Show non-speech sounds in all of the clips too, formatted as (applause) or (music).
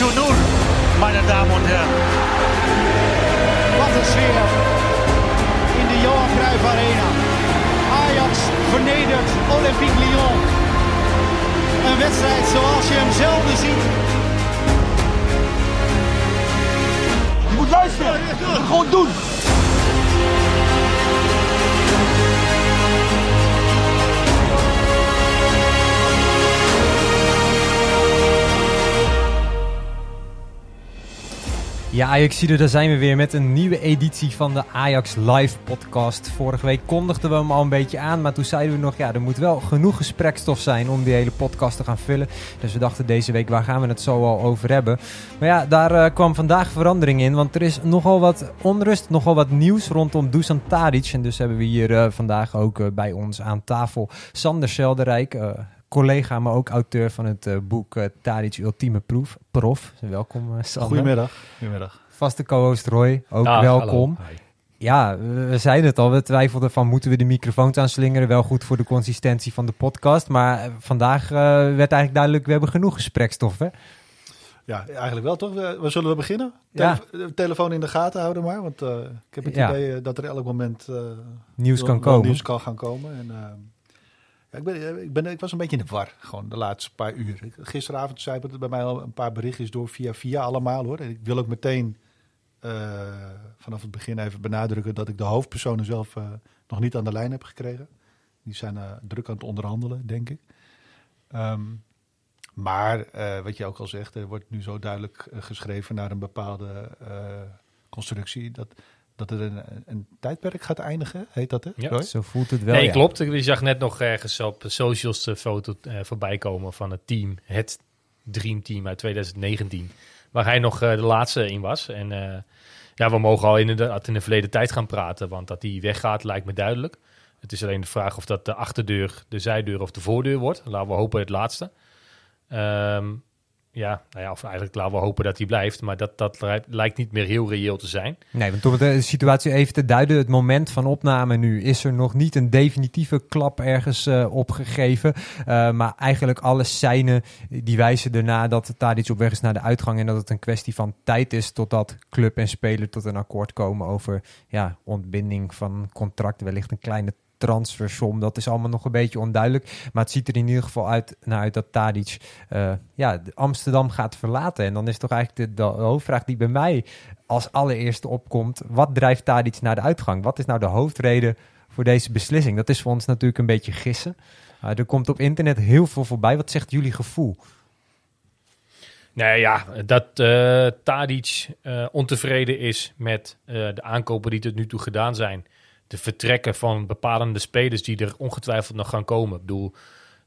Schunur, meine Damen und Herren. Wat een sfeer in de Johan Cruijff Arena. Ajax vernedert Olympique Lyon. Een wedstrijd zoals je hem zelden ziet. Je moet luisteren, gewoon doen. Ja, Ajax daar zijn we weer met een nieuwe editie van de Ajax Live podcast. Vorige week kondigden we hem al een beetje aan, maar toen zeiden we nog, ja, er moet wel genoeg gesprekstof zijn om die hele podcast te gaan vullen. Dus we dachten deze week, waar gaan we het zo al over hebben? Maar ja, daar eh, kwam vandaag verandering in, want er is nogal wat onrust, nogal wat nieuws rondom Dusan Tadic. En dus hebben we hier eh, vandaag ook eh, bij ons aan tafel Sander Selderijk, collega, maar ook auteur van het eh, boek uh, Ultieme Proef, Prof. Welkom, uh, Sander. Goedemiddag. Goedemiddag. Vaste co-host Roy, ook welkom. Ja, we zeiden het al, we twijfelden van moeten we de microfoons aanslingeren. Wel goed voor de consistentie van de podcast, maar vandaag werd eigenlijk duidelijk, we hebben genoeg gesprekstoffen. hè? Ja, eigenlijk wel toch? Waar zullen we beginnen? Telefoon in de gaten houden maar, want ik heb het idee dat er elk moment nieuws, kan komen. nieuws kan gaan komen. En, ja, ik, ben, ik, ben, ik was een beetje in de war, gewoon de laatste paar uur. Gisteravond zei het bij mij al een paar berichtjes door via via allemaal hoor. En ik wil ook meteen eh, vanaf het begin even benadrukken dat ik de hoofdpersonen zelf eh, nog niet aan de lijn heb gekregen. Die zijn eh, druk aan het onderhandelen, denk ik. Ehm, maar wat je ook al zegt, er wordt nu zo duidelijk geschreven naar een bepaalde constructie. Dat dat het een, een, tijdperk gaat eindigen, heet dat hè? Ja, zo voelt het wel. Nee, klopt. Je zag net nog ergens op socials de foto uh, voorbij komen van het team, het Dream Team uit 2019, waar hij nog eh, de laatste in was. En eh, ja, we mogen al in de, in de verleden tijd gaan praten, want dat die weggaat lijkt me duidelijk. Het is alleen de vraag of dat de achterdeur, de zijdeur of de voordeur wordt. Laten we hopen het laatste. Ehm, ja, nou ja, of eigenlijk laten we hopen dat hij blijft. Maar dat, dat lijkt niet meer heel reëel te zijn. Nee, want om eh, de situatie even te duiden, het moment van opname nu is er nog niet een definitieve klap ergens eh, opgegeven. Eh, maar eigenlijk alle seinen die wijzen erna dat het daar iets op weg is naar de uitgang. En dat het een kwestie van tijd is totdat club en speler tot een akkoord komen over ja, ontbinding van contract. Wellicht een kleine transfersom. Dat is allemaal nog een beetje onduidelijk. Maar het ziet er in ieder geval uit, nou, uit dat Tadic eh, ja, Amsterdam gaat verlaten. En dan is toch eigenlijk de, de, hoofdvraag die bij mij als allereerste opkomt. Wat drijft Tadic naar de uitgang? Wat is nou de hoofdreden voor deze beslissing? Dat is voor ons natuurlijk een beetje gissen. er komt op internet heel veel voorbij. Wat zegt jullie gevoel? Nee, ja, dat uh, Tadic eh, ontevreden is met de aankopen die tot nu toe gedaan zijn de vertrekken van bepalende spelers die er ongetwijfeld nog gaan komen. Ik bedoel,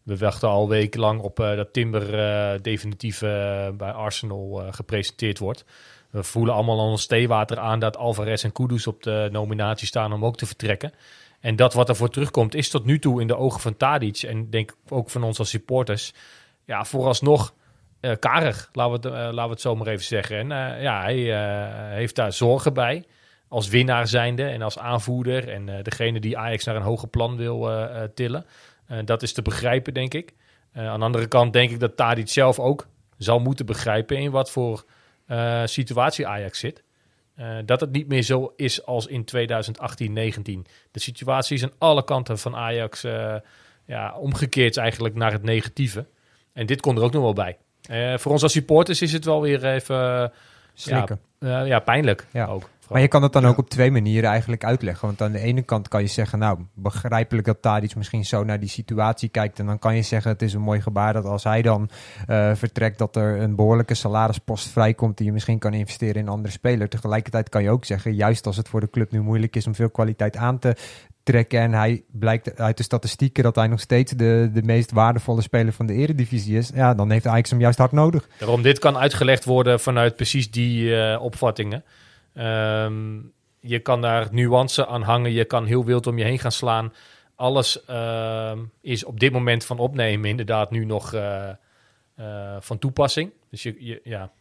we wachten al weken lang op eh, dat Timber eh, definitief eh, bij Arsenal gepresenteerd wordt. We voelen allemaal al ons theewater aan dat Alvarez en Kudus op de nominatie staan om ook te vertrekken. En dat wat ervoor terugkomt is tot nu toe in de ogen van Tadic en denk ook van ons als supporters, ja, vooralsnog karig, laten we, het, laten we het zo maar even zeggen. En ja, hij heeft daar zorgen bij als winnaar zijnde en als aanvoerder en eh, degene die Ajax naar een hoger plan wil eh, eh, tillen. dat is te begrijpen, denk ik. aan de andere kant denk ik dat Tadic zelf ook zal moeten begrijpen in wat voor situatie Ajax zit. dat het niet meer zo is als in 2018-19. De situatie is aan alle kanten van Ajax ja, omgekeerd eigenlijk naar het negatieve. En dit kon er ook nog wel bij. voor ons als supporters is het wel weer even ja, eh, ja pijnlijk ja. ook. Maar je kan het dan ook op twee manieren eigenlijk uitleggen. Want aan de ene kant kan je zeggen, nou, begrijpelijk dat iets misschien zo naar die situatie kijkt. En dan kan je zeggen, het is een mooi gebaar dat als hij dan eh, vertrekt, dat er een behoorlijke salarispost vrijkomt die je misschien kan investeren in een andere speler. Tegelijkertijd kan je ook zeggen, juist als het voor de club nu moeilijk is om veel kwaliteit aan te trekken. En hij blijkt uit de statistieken dat hij nog steeds de, de meest waardevolle speler van de eredivisie is. Ja, dan heeft Ajax hem juist hard nodig. Daarom, dit kan uitgelegd worden vanuit precies die eh, opvattingen. Ehm, je kan daar nuance aan hangen. Je kan heel wild om je heen gaan slaan. Alles ehm, is op dit moment van opnemen inderdaad nu nog eh, eh, van toepassing. Dus je, je ja,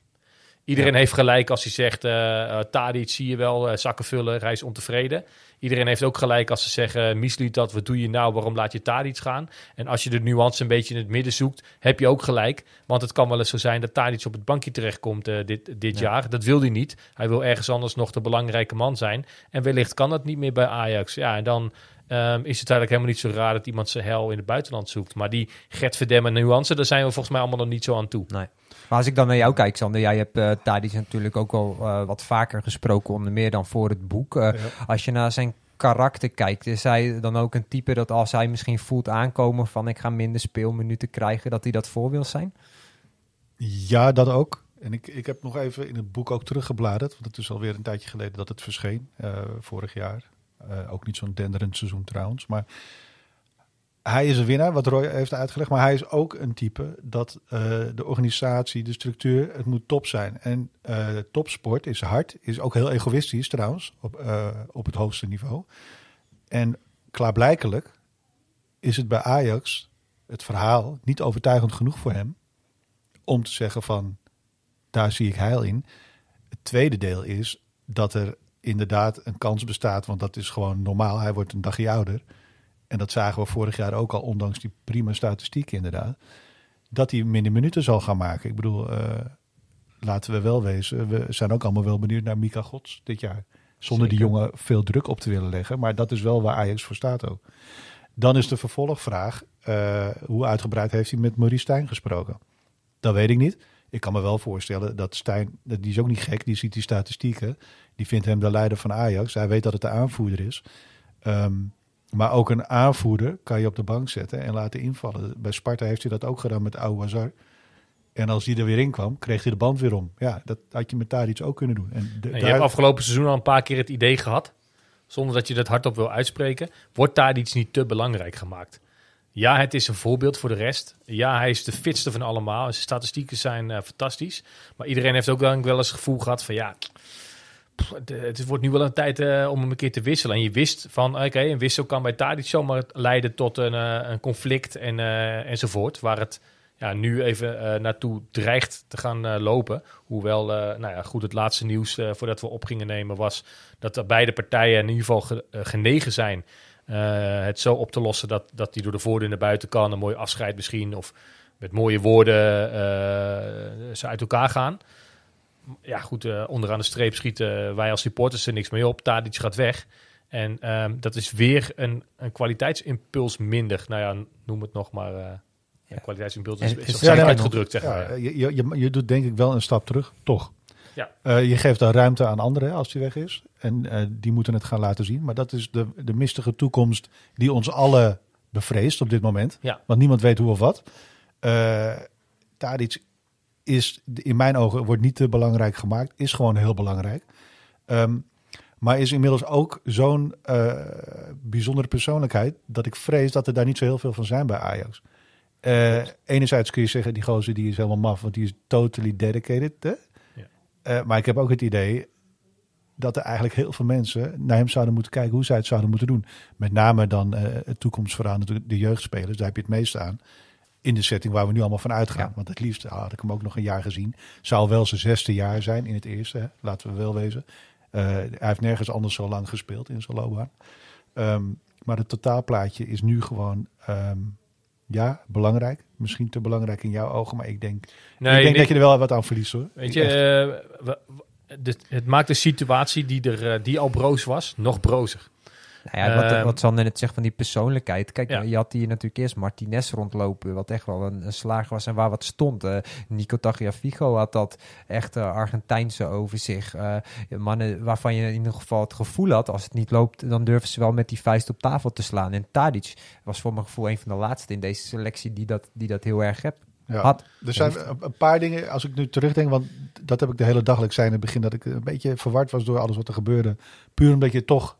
Iedereen heeft gelijk als hij zegt, uh, eh, eh, iets zie je wel, eh, zakken vullen, hij is ontevreden. Iedereen heeft ook gelijk als ze zeggen, misliet dat, wat doe je nou, waarom laat je iets gaan? En als je de nuance een beetje in het midden zoekt, heb je ook gelijk. Want het kan wel eens zo zijn dat iets op het bankje terechtkomt uh, dit, dit jaar. Dat wil hij niet. Hij wil ergens anders nog de belangrijke man zijn. En wellicht kan dat niet meer bij Ajax. Ja, en dan... Ehm, is het eigenlijk helemaal niet zo raar dat iemand zijn hel in het buitenland zoekt. Maar die Gert Verdemme nuance, daar zijn we volgens mij allemaal nog niet zo aan toe. Nee. Maar als ik dan naar jou kijk, Sander, jij hebt uh, natuurlijk ook al eh, wat vaker gesproken, onder meer dan voor het boek. Eh, als je naar zijn karakter kijkt, is hij dan ook een type dat als hij misschien voelt aankomen van ik ga minder speelminuten krijgen, dat hij dat voor wil zijn? Ja, dat ook. En ik, ik heb nog even in het boek ook teruggebladerd, want het is alweer een tijdje geleden dat het verscheen, vorig jaar. ook niet zo'n denderend seizoen trouwens, maar hij is een winnaar, wat Roy heeft uitgelegd. Maar hij is ook een type dat eh, de organisatie, de structuur, het moet top zijn. En uh, topsport is hard, is ook heel egoïstisch trouwens, op, eh, op het hoogste niveau. En klaarblijkelijk is het bij Ajax het verhaal niet overtuigend genoeg voor hem om te zeggen van daar zie ik heil in. Het tweede deel is dat er inderdaad een kans bestaat, want dat is gewoon normaal. Hij wordt een dagje ouder en dat zagen we vorig jaar ook al, ondanks die prima statistiek inderdaad, dat hij minder minuten zal gaan maken. Ik bedoel, eh, laten we wel wezen, we zijn ook allemaal wel benieuwd naar Mika Gods dit jaar. Zonder die jongen veel druk op te willen leggen, maar dat is wel waar Ajax voor staat ook. Dan is de vervolgvraag, eh, hoe uitgebreid heeft hij met Maurice Stijn gesproken? Dat weet ik niet. Ik kan me wel voorstellen dat Stijn, die is ook niet gek, die ziet die statistieken. Die vindt hem de leider van Ajax. Hij weet dat het de aanvoerder is. Um, maar ook een aanvoerder kan je op de bank zetten en laten invallen. Bij Sparta heeft hij dat ook gedaan met Wazar. En als die er weer in kwam, kreeg hij de band weer om. Ja, dat had je met daar iets ook kunnen doen. En, de, je hebt afgelopen seizoen al een paar keer het idee gehad, zonder dat je dat hardop wil uitspreken, wordt daar iets niet te belangrijk gemaakt. Ja, het is een voorbeeld voor de rest. Ja, hij is de fitste van allemaal. Zijn statistieken zijn eh, fantastisch. Maar iedereen heeft ook wel eens het gevoel gehad van ja, het wordt nu wel een tijd eh, om een keer te wisselen. En je wist van, oké, een wissel kan bij Tadic zomaar leiden tot een, eh, een conflict en, eh, enzovoort. Waar het ja, nu even naartoe dreigt te gaan lopen. Hoewel, nou ja, goed, het laatste nieuws voordat we op gingen nemen was dat beide partijen in ieder geval genegen zijn het zo op te lossen dat, dat die door de voordeur naar buiten kan. Een mooi afscheid misschien of met mooie woorden ze uit elkaar gaan ja, goed, uh, onderaan de streep schieten eh, wij als supporters er niks mee op. Tadic gaat weg. En ehm, dat is weer een, een kwaliteitsimpuls minder. Nou ja, noem het nog maar. Eh, kwaliteitsimpuls is, is ja, uitgedrukt, zeg maar. Je, je, je doet denk ik wel een stap terug, toch? Ja. je geeft dan ruimte aan anderen als die weg is. En die moeten het gaan laten zien. Maar dat is de, de mistige toekomst die ons alle bevreest op dit moment. Ja. Want niemand weet hoe of wat. Uh, Tadic is in mijn ogen, wordt niet te belangrijk gemaakt, is gewoon heel belangrijk. Ehm, maar is inmiddels ook zo'n eh, bijzondere persoonlijkheid dat ik vrees dat er daar niet zo heel veel van zijn bij Ajax. Uh, enerzijds kun je zeggen, die gozer die is helemaal maf, want die is totally dedicated. Hè? Ja. Eh, maar ik heb ook het idee dat er eigenlijk heel veel mensen naar hem zouden moeten kijken hoe zij het zouden moeten doen. Met name dan het toekomstverhaal, de jeugdspelers, daar heb je het meest aan in de setting waar we nu allemaal van uitgaan. Want het liefst had ik hem ook nog een jaar gezien. Zou wel zijn zesde jaar zijn in het eerste, laten we wel wezen. Eh, hij heeft nergens anders zo lang gespeeld in zijn loopbaan. Ehm, maar het totaalplaatje is nu gewoon ehm, ja, belangrijk. Misschien te belangrijk in jouw ogen, maar ik denk, ik denk dat je er wel wat aan verliest hoor. Weet je, eh, het maakt de situatie die, er, eh, die al broos was, nog brozer. Nou ja, wat, uh, wat Sander net zegt van die persoonlijkheid. Kijk, je had hier natuurlijk eerst Martinez rondlopen, wat echt wel een, een was en waar wat stond. Uh, Nico Tagliafico had dat echte eh, Argentijnse over zich. Eh, mannen waarvan je in ieder geval het gevoel had, als het niet loopt, dan durven ze wel met die vuist op tafel te slaan. En Tadic was voor mijn gevoel een van de laatste in deze selectie die dat, die dat heel erg heb, Had. Er zijn een paar dingen, als ik nu terugdenk, want dat heb ik de hele dagelijks zijn in het begin, dat ik een beetje verward was door alles wat er gebeurde. Puur omdat je toch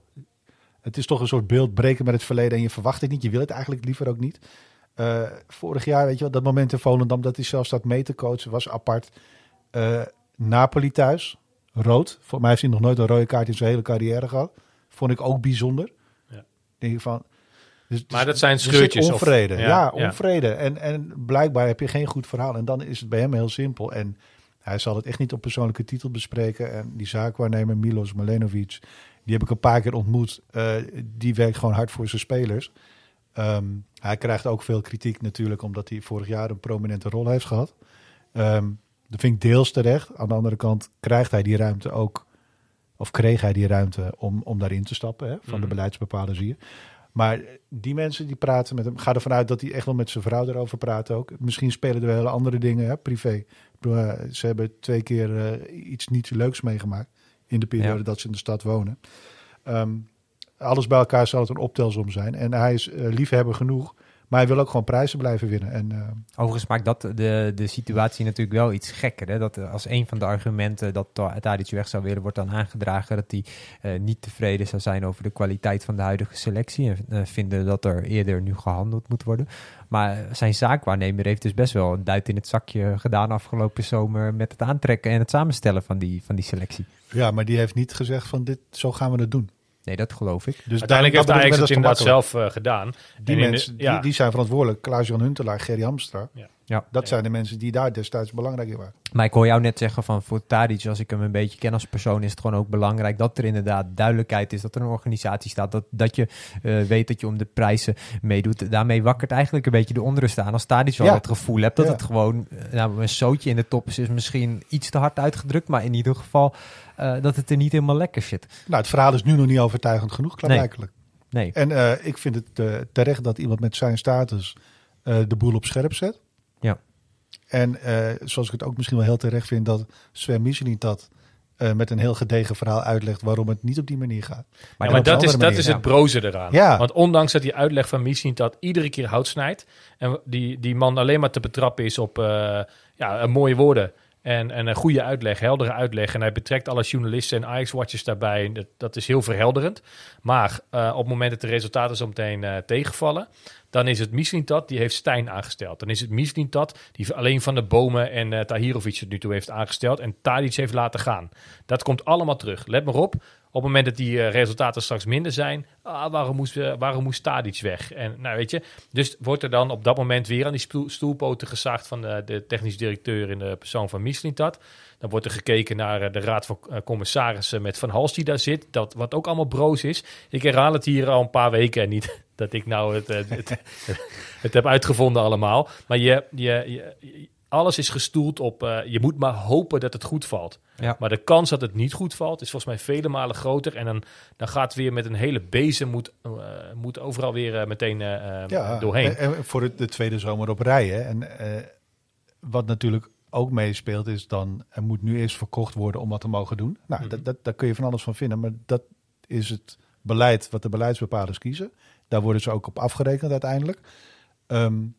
het is toch een soort beeld breken met het verleden en je verwacht het niet. Je wil het eigenlijk liever ook niet. Eh, vorig jaar, weet je wel, dat moment in Volendam dat hij zelfs staat mee te coachen was apart. Eh, Napoli thuis, rood. Voor mij heeft hij nog nooit een rode kaart in zijn hele carrière gehad. Vond ik ook bijzonder. Ja. van, dus- dus maar dat zijn scheurtjes. onvrede. Of, ja, ja, onvrede. En, en blijkbaar heb je geen goed verhaal. En dan is het bij hem heel simpel. En hij zal het echt niet op persoonlijke titel bespreken. En die zaakwaarnemer Milos Malenovic, die heb ik een paar keer ontmoet. Eh, die werkt gewoon hard voor zijn spelers. Ehm, hij krijgt ook veel kritiek natuurlijk, omdat hij vorig jaar een prominente rol heeft gehad. Um, dat vind ik deels terecht. Aan de andere kant krijgt hij die ruimte ook, of kreeg hij die ruimte om, om daarin te stappen. Hè? Van de mhm. beleidsbepalers hier. Maar die mensen die praten met hem, ga ervan uit dat hij echt wel met zijn vrouw erover praat ook. Misschien spelen er wel hele andere dingen, hè, privé. Eh, ze hebben twee keer eh, iets niet leuks meegemaakt in de periode dat ze in de stad wonen. Ehm, alles bij elkaar zal het een optelsom zijn. En hij is eh, liefhebber genoeg, maar hij wil ook gewoon prijzen blijven winnen. En, eh, Overigens maakt dat de, de situatie natuurlijk wel iets gekker. Hè? Dat eh, als een van de argumenten dat Tadic weg zou willen, wordt dan aangedragen dat hij niet tevreden zou zijn over de kwaliteit van de huidige selectie. En vinden dat er eerder nu gehandeld moet worden. Maar zijn zaakwaarnemer heeft dus best wel een duit in het zakje gedaan afgelopen zomer met het aantrekken en het samenstellen van die, van die selectie. Ja, maar die heeft niet gezegd van dit, zo gaan we het doen. Nee, dat geloof ik. Dus Uiteindelijk heeft hij het inderdaad zelf eh, gedaan. Die, mensen, ja. die, die, zijn verantwoordelijk. Klaas-Jan Huntelaar, Gerry Hamstra. Ja. Dat zijn de mensen die daar destijds belangrijk in waren. Maar ik hoor jou net zeggen van voor Tadic, als ik hem een beetje ken als persoon, is het gewoon ook belangrijk dat er inderdaad duidelijkheid is, dat er een organisatie staat, dat, dat je eh, weet dat je om de prijzen meedoet. Daarmee wakkert eigenlijk een beetje de onrust aan. Als Tadic wel het gevoel hebt dat het gewoon, eh, nou, een zootje in de top is, is misschien iets te hard uitgedrukt, maar in ieder geval eh, dat het er niet helemaal lekker zit. Nou, het verhaal is nu nog niet overtuigend genoeg, klaarblijkelijk. Nee. En eh, ik vind het uh, terecht dat iemand met zijn status de boel op scherp zet. Ja. En zoals ik het ook misschien wel heel terecht vind dat Sven Michelin dat met een heel gedegen verhaal uitlegt waarom het niet op die manier gaat. Maar, dat, is, dat is het broze eraan. Ja. Want ondanks dat die uitleg van Michelin dat iedere keer hout snijdt... en die, die man alleen maar te betrappen is op ja, mooie woorden... En, een goede uitleg, heldere uitleg. En hij betrekt alle journalisten en Ajax-watchers daarbij. Dat, dat, is heel verhelderend. Maar eh, op het moment dat de resultaten zo meteen eh, tegenvallen... dan is het dat die heeft Stijn aangesteld. Dan is het dat die alleen Van de Bomen en uh, Tahirovic het nu toe heeft aangesteld... en Tadic heeft laten gaan. Dat komt allemaal terug. Let maar op, op het moment dat die eh, resultaten straks minder zijn, ah, waarom, moest, eh, waarom moest Tadic weg? En nou weet je, dus wordt er dan op dat moment weer aan die stoel, stoelpoten gezaagd van de, eh, de technisch directeur in de persoon van Mislintat. Dan wordt er gekeken naar de raad van commissarissen met Van Hals die daar zit, dat, wat ook allemaal broos is. Ik herhaal het hier al een paar weken en niet (laughs) dat ik nou het, het, (laughs) het heb uitgevonden allemaal. Maar je, je, je, alles is gestoeld op eh, je moet maar hopen dat het goed valt. Maar de kans dat het niet goed valt is volgens mij vele malen groter. En dan, dan gaat weer met een hele bezem, moet, eh, moet overal weer eh, meteen doorheen. voor de tweede zomer op rij. Hè? En wat natuurlijk ook meespeelt is dan, er moet nu eerst verkocht worden om wat te mogen doen. Nou, mhm. dat, dat, daar kun je van alles van vinden. Maar dat is het beleid wat de beleidsbepalers kiezen. Daar worden ze ook op afgerekend uiteindelijk. Um,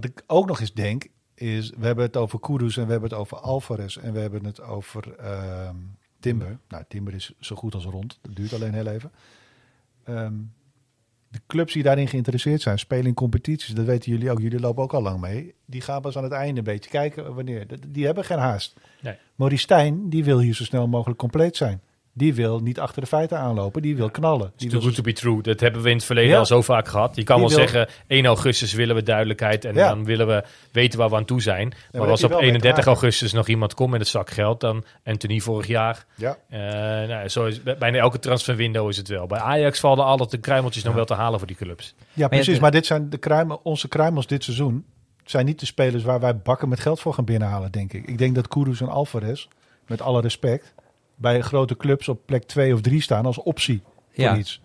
wat ik ook nog eens denk, is we hebben het over Kudus en we hebben het over Alvarez en we hebben het over ehm, Timber. Nou, Timber is zo goed als rond. Dat duurt alleen heel even. Ehm, de clubs die daarin geïnteresseerd zijn, spelen in competities, dat weten jullie ook. Jullie lopen ook al lang mee. Die gaan pas aan het einde een beetje kijken wanneer. Die hebben geen haast. Nee. Maurice Stijn, die wil hier zo snel mogelijk compleet zijn die wil niet achter de feiten aanlopen. Die wil knallen. Die too wil... to be true. Dat hebben we in het verleden al zo vaak gehad. Je kan wel zeggen, 1 augustus willen we duidelijkheid en dan willen we weten waar we aan toe zijn. maar, als op 31 augustus nog iemand komt met een zak geld, dan Anthony vorig jaar. Ja. Eh, nou, zo is, bijna elke transferwindow is het wel. Bij Ajax vallen altijd de kruimeltjes nog wel te halen voor die clubs. Ja, precies. Maar dit zijn de kruimen, onze kruimels dit seizoen zijn niet de spelers waar wij bakken met geld voor gaan binnenhalen, denk ik. Ik denk dat Kudus en Alvarez, met alle respect bij grote clubs op plek 2 of 3 staan als optie voor ja. iets.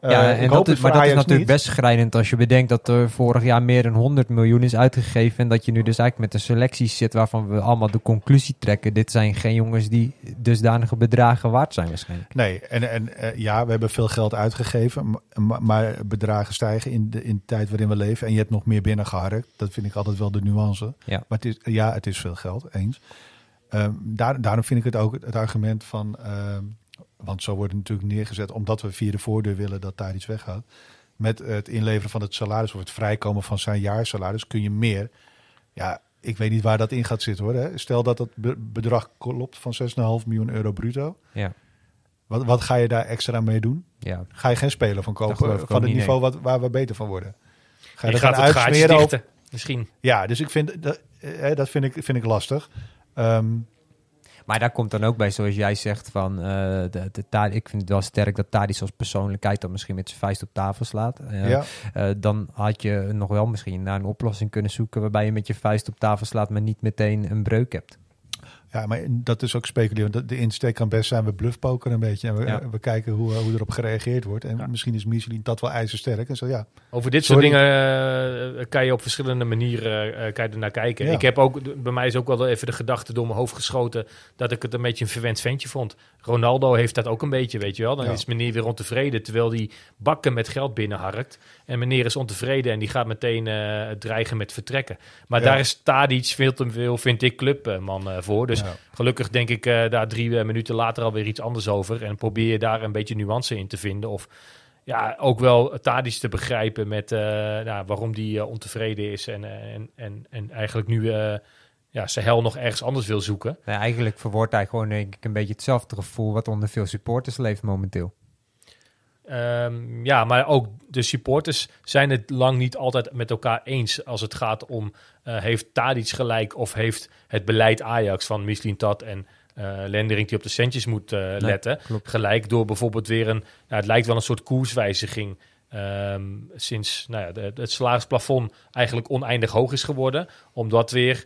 ja, eh, en dat is, maar dat is natuurlijk best schrijnend als je bedenkt dat er vorig jaar meer dan 100 miljoen is uitgegeven. En dat je nu dus eigenlijk met een selectie zit waarvan we allemaal de conclusie trekken. Dit zijn geen jongens die dusdanige bedragen waard zijn waarschijnlijk. Nee, en, en eh, ja, we hebben veel geld uitgegeven. Maar, bedragen stijgen in de, in de tijd waarin we leven. En je hebt nog meer binnengeharkt. Dat vind ik altijd wel de nuance. Ja. Maar het is, ja, het is veel geld, eens. Ehm, daar, daarom vind ik het ook het argument van. Ehm, want zo wordt natuurlijk neergezet omdat we via de voordeur willen dat daar iets weggaat. Met het inleveren van het salaris of het vrijkomen van zijn jaarsalaris kun je meer. Ja, ik weet niet waar dat in gaat zitten hoor. Hè. Stel dat het bedrag klopt van 6,5 miljoen euro bruto. Ja. Wat, wat ga je daar extra mee doen? Ja. Ga je geen spelen van kopen van het niveau wat, waar we beter van worden? Ga je, dat gaat het uitsmeren? Op... Misschien. Ja, dus ik vind dat, eh, dat vind ik, vind ik lastig. Ehm, maar daar komt dan ook bij, zoals jij zegt, van eh, de, de, ik vind het wel sterk dat Tadis zoals persoonlijkheid dan misschien met zijn vuist op tafel slaat. Eh, ja. Eh, dan had je nog wel misschien naar een oplossing kunnen zoeken waarbij je met je vuist op tafel slaat, maar niet meteen een breuk hebt. Ja, maar dat is ook speculeren. De insteek kan best zijn, we bluffpoken een beetje. En we, we kijken hoe, eh, hoe erop gereageerd wordt. En misschien is Michelin dat wel ijzersterk. En zo, ja. Over dit soort dingen eh, eh, kan je op verschillende manieren uh, kan je naar kijken. Ik heb ook, bij mij is ook wel even de gedachte door mijn hoofd geschoten... dat ik het een beetje een verwend ventje vond. Ronaldo heeft dat ook een beetje, weet je wel. Dan is meneer weer ontevreden, terwijl die bakken met geld binnenharkt. En meneer is ontevreden en die gaat meteen dreigen met vertrekken. Maar daar is Tadic veel te veel, vind ik, clubman voor. Dus ja. Gelukkig denk ik eh, daar drie eh, minuten later alweer iets anders over. En probeer je daar een beetje nuance in te vinden. Of ja, ook wel tadisch te begrijpen met eh, nou, waarom die ontevreden is. En, en, en, en eigenlijk nu ja, hel nog ergens anders wil zoeken. Ja, eigenlijk verwoordt hij gewoon denk ik een beetje hetzelfde gevoel wat onder veel supporters leeft momenteel. Ehm, ja, maar ook de supporters zijn het lang niet altijd met elkaar eens als het gaat om uh, heeft Tadic gelijk of heeft het beleid Ajax van Mislin Tad en uh, Lendering die op de centjes moet eh, letten. Gelijk door bijvoorbeeld weer een, nou, het lijkt wel een soort koerswijziging. Ehm, sinds nou ja, de, het salarisplafond eigenlijk oneindig hoog is geworden. Omdat weer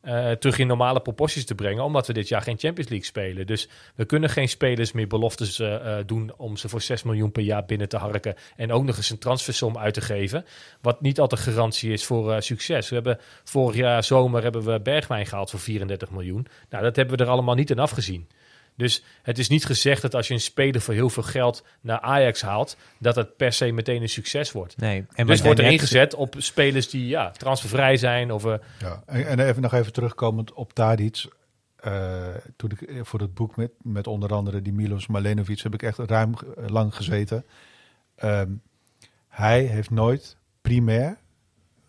eh, terug in normale proporties te brengen. Omdat we dit jaar geen Champions League spelen. Dus we kunnen geen spelers meer beloftes eh, eh, doen om ze voor 6 miljoen per jaar binnen te harken. En ook nog eens een transfersom uit te geven. Wat niet altijd garantie is voor succes. We hebben vorig jaar zomer hebben we Bergwijn gehaald voor 34 miljoen. Nou, dat hebben we er allemaal niet in afgezien. Dus het is niet gezegd dat als je een speler voor heel veel geld naar Ajax haalt, dat het per se meteen een succes wordt. Nee. En dus wordt er ingezet op spelers die ja, transfervrij zijn. Of, eh, ja. en, en, even nog even terugkomend op daar iets, eh, toen ik eh, voor het boek met, met onder andere die Milos Malenovic heb ik echt ruim lang gezeten. Ehm, hij heeft nooit primair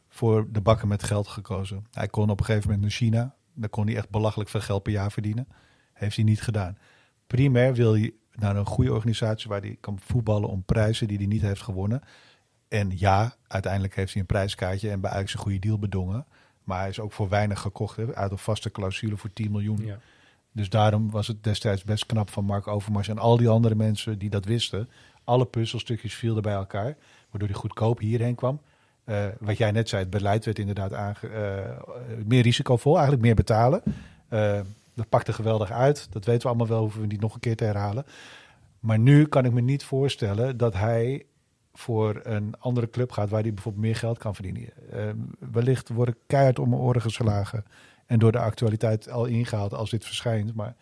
voor de bakken met geld gekozen. Hij kon op een gegeven moment naar China. Daar kon hij echt belachelijk veel geld per jaar verdienen. Heeft hij niet gedaan. Primair wil hij naar een goede organisatie waar hij kan voetballen om prijzen die hij niet heeft gewonnen. En ja, uiteindelijk heeft hij een prijskaartje en bij Ajax een goede deal bedongen. Maar hij is ook voor weinig gekocht uit een vaste clausule voor 10 miljoen. Dus daarom was het destijds best knap van Mark Overmars en al die andere mensen die dat wisten. Alle puzzelstukjes vielen bij elkaar, waardoor hij goedkoop hierheen kwam. Eh, wat jij net zei, het beleid werd inderdaad eh, meer risicovol, eigenlijk meer betalen. Eh, dat pakt er geweldig uit. Dat weten we allemaal wel, hoeven we niet nog een keer te herhalen. Maar nu kan ik me niet voorstellen dat hij voor een andere club gaat waar hij bijvoorbeeld meer geld kan verdienen. Ehm, wellicht word ik keihard om mijn oren geslagen en door de actualiteit al ingehaald als dit verschijnt. Maar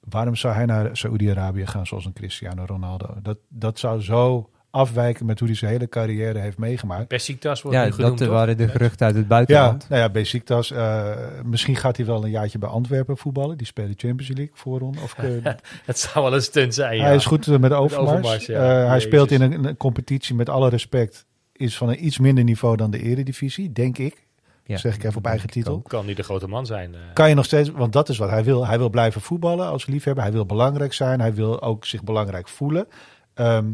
waarom zou hij naar Saoedi-Arabië gaan zoals een Cristiano Ronaldo? Dat, dat zou zo afwijken met hoe hij zijn hele carrière heeft meegemaakt. Besiktas wordt ja, nu genoemd, dat waren de geruchten uit het buitenland. Ja, nou ja, Besiktas. Uh, eh, misschien gaat hij wel een jaartje bij Antwerpen voetballen. Die spelen Champions League voorron. Of, het eh, (laughs) zou wel een stunt zijn, Hij is goed eh, met Overmars. hij speelt in een, competitie met alle respect. Is van een iets minder niveau dan de eredivisie, denk ik. zeg ik even op eigen titel. Kan niet de grote man zijn. Kan je nog steeds, want dat is wat hij wil. Hij wil blijven voetballen als liefhebber. Hij wil belangrijk zijn. Hij wil ook zich belangrijk voelen. Ehm,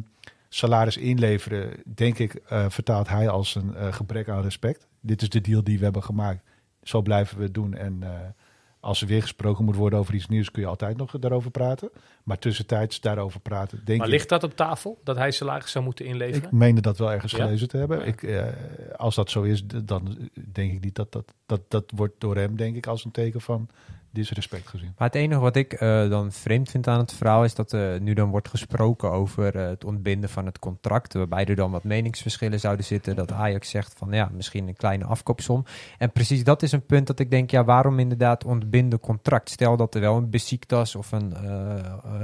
salaris inleveren, denk ik, eh, vertaalt hij als een eh, gebrek aan respect. Dit is de deal die we hebben gemaakt. Zo blijven we het doen. En eh, als er weer gesproken moet worden over iets nieuws, kun je altijd nog daarover praten. Maar tussentijds daarover praten. Denk maar ligt dat op tafel, dat hij salaris zou moeten inleveren? Ik meende dat wel ergens gelezen te hebben. Ik, als dat zo is, dan denk ik niet dat dat, dat dat wordt door hem, denk ik, als een teken van disrespect gezien. Maar het enige wat ik eh, dan vreemd vind aan het verhaal is dat eh, nu dan wordt gesproken over eh, het ontbinden van het contract. Waarbij er dan wat meningsverschillen zouden zitten. Dat Ajax zegt van ja, misschien een kleine afkoopsom. En precies dat is een punt dat ik denk, ja, waarom inderdaad ontbinden contract? Stel dat er wel een Besiktas of een,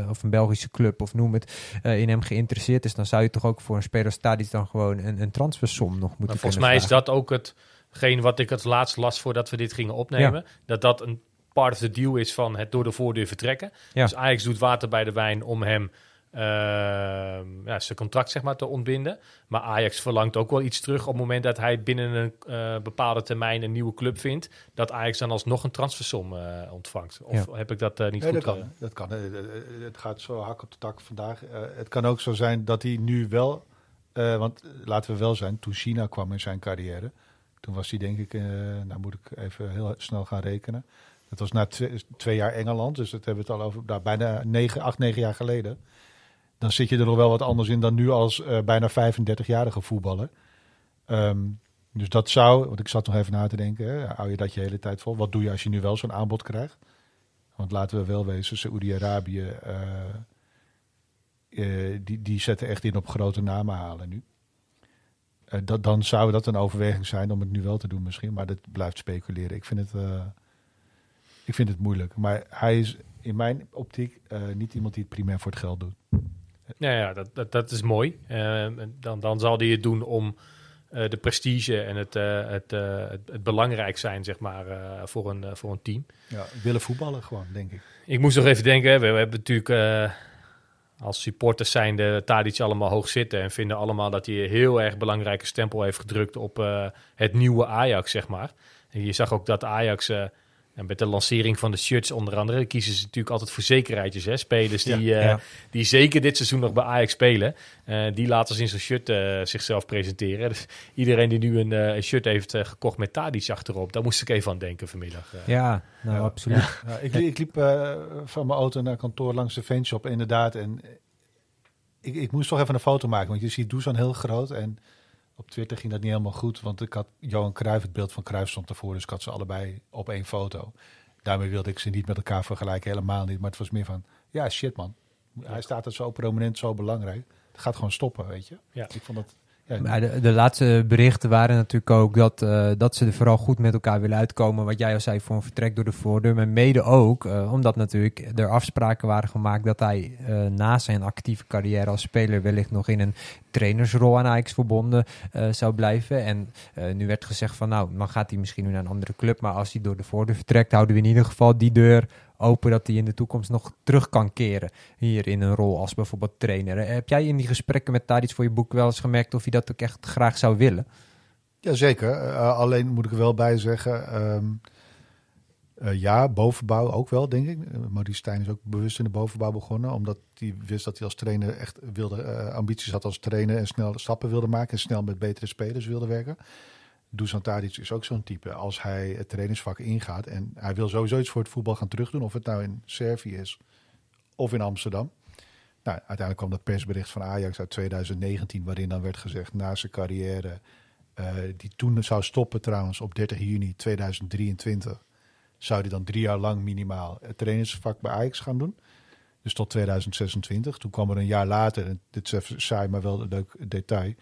of een Belgische club of noem het in hem geïnteresseerd is. Dan zou je toch ook voor een speler dan gewoon een, een transfersom nog moeten maar Volgens mij is dat ook het. Geen wat ik het laatst las voordat we dit gingen opnemen. Dat dat een part of the deal is van het door de voordeur vertrekken. Dus Ajax doet water bij de wijn om hem ehm, ja, zijn contract zeg maar, te ontbinden. Maar Ajax verlangt ook wel iets terug op het moment dat hij binnen een eh, bepaalde termijn een nieuwe club vindt. Dat Ajax dan alsnog een transfersom eh, ontvangt. Of heb ik dat eh, niet goed dat kan, dat kan. Het gaat zo hak op de tak vandaag. het kan ook zo zijn dat hij nu wel... want laten we wel zijn, toen China kwam in zijn carrière... Toen was hij denk ik, nou moet ik even heel snel gaan rekenen... Het was na twee, jaar Engeland, dus dat hebben we het al over nou, bijna negen, acht, negen jaar geleden. Dan zit je er nog wel wat anders in dan nu als eh, bijna 35-jarige voetballer. Ehm, dus dat zou, want ik zat nog even na te denken, hou je dat je hele tijd vol? Wat doe je als je nu wel zo'n aanbod krijgt? Want laten we wel wezen, Saoedi-Arabië, uh, die, die zetten echt in op grote namen halen nu. dat, dan zou dat een overweging zijn om het nu wel te doen misschien, maar dat blijft speculeren. Ik vind het, ik vind het moeilijk. Maar hij is in mijn optiek eh, niet iemand die het primair voor het geld doet. Nou ja, dat, dat, is mooi. Eh, dan, dan zal hij het doen om eh, de prestige en het, het, het, het, belangrijk zijn, zeg maar, voor, een, voor een team. Ja, willen voetballen gewoon, denk ik. Ik moest nog even denken, we, hebben natuurlijk als supporters zijn de Tadic allemaal hoog zitten en vinden allemaal dat hij een heel erg belangrijke stempel heeft gedrukt op het nieuwe Ajax, zeg maar. En je zag ook dat Ajax en met de lancering van de shirts onder andere kiezen ze natuurlijk altijd voor zekerheidjes. Hè? Spelers die, eh, ja, die zeker dit seizoen nog bij Ajax spelen. Eh, die laten ze in zo'n shirt eh, zichzelf presenteren. Dus iedereen die nu een shirt heeft gekocht met Tadic achterop. Daar moest ik even aan denken vanmiddag. ja, nou absoluut. ik, ik, liep van mijn auto naar kantoor langs de fanshop inderdaad. En ik, ik moest toch even een foto maken. Want je ziet zo'n heel groot en op Twitter ging dat niet helemaal goed, want ik had Johan Cruijff, het beeld van Cruijff stond ervoor, dus ik had ze allebei op één foto. Daarmee wilde ik ze niet met elkaar vergelijken, helemaal niet. Maar het was meer van, ja shit man, hij staat er zo prominent, zo belangrijk. Het gaat gewoon stoppen, weet je. Ja. Ik vond dat maar de, laatste berichten waren natuurlijk ook dat, eh, dat ze er vooral goed met elkaar willen uitkomen. Wat jij al zei voor een vertrek door de voordeur. Maar mede ook eh, omdat natuurlijk er afspraken waren gemaakt dat hij eh, na zijn actieve carrière als speler wellicht nog in een trainersrol aan Ajax verbonden zou blijven. En nu werd gezegd van nou, dan gaat hij misschien nu naar een andere club. Maar als hij door de voordeur vertrekt, houden we in ieder geval die deur open dat hij in de toekomst nog terug kan keren hier in een rol als bijvoorbeeld trainer. Eh, heb jij in die gesprekken met daar voor je boek wel eens gemerkt of je dat ook echt graag zou willen? Jazeker, uh, eh, alleen moet ik er wel bij zeggen, ehm, eh, ja, bovenbouw ook wel, denk ik. Maurice Stijn is ook bewust in de bovenbouw begonnen, omdat hij wist dat hij als trainer echt wilde, ambities had als trainer en snel stappen wilde maken en snel met betere spelers wilde werken. Dusan Tadic is ook zo'n type. Als hij het trainingsvak ingaat en hij wil sowieso iets voor het voetbal gaan terugdoen. Of het nou in Servië is of in Amsterdam. Nou, uiteindelijk kwam dat persbericht van Ajax uit 2019, waarin dan werd gezegd na zijn carrière, eh, die toen zou stoppen trouwens op 30 juni 2023, zou hij dan drie jaar lang minimaal het trainingsvak bij Ajax gaan doen. Dus tot 2026. Toen kwam er een jaar later, en dit is saai, maar wel een leuk detail.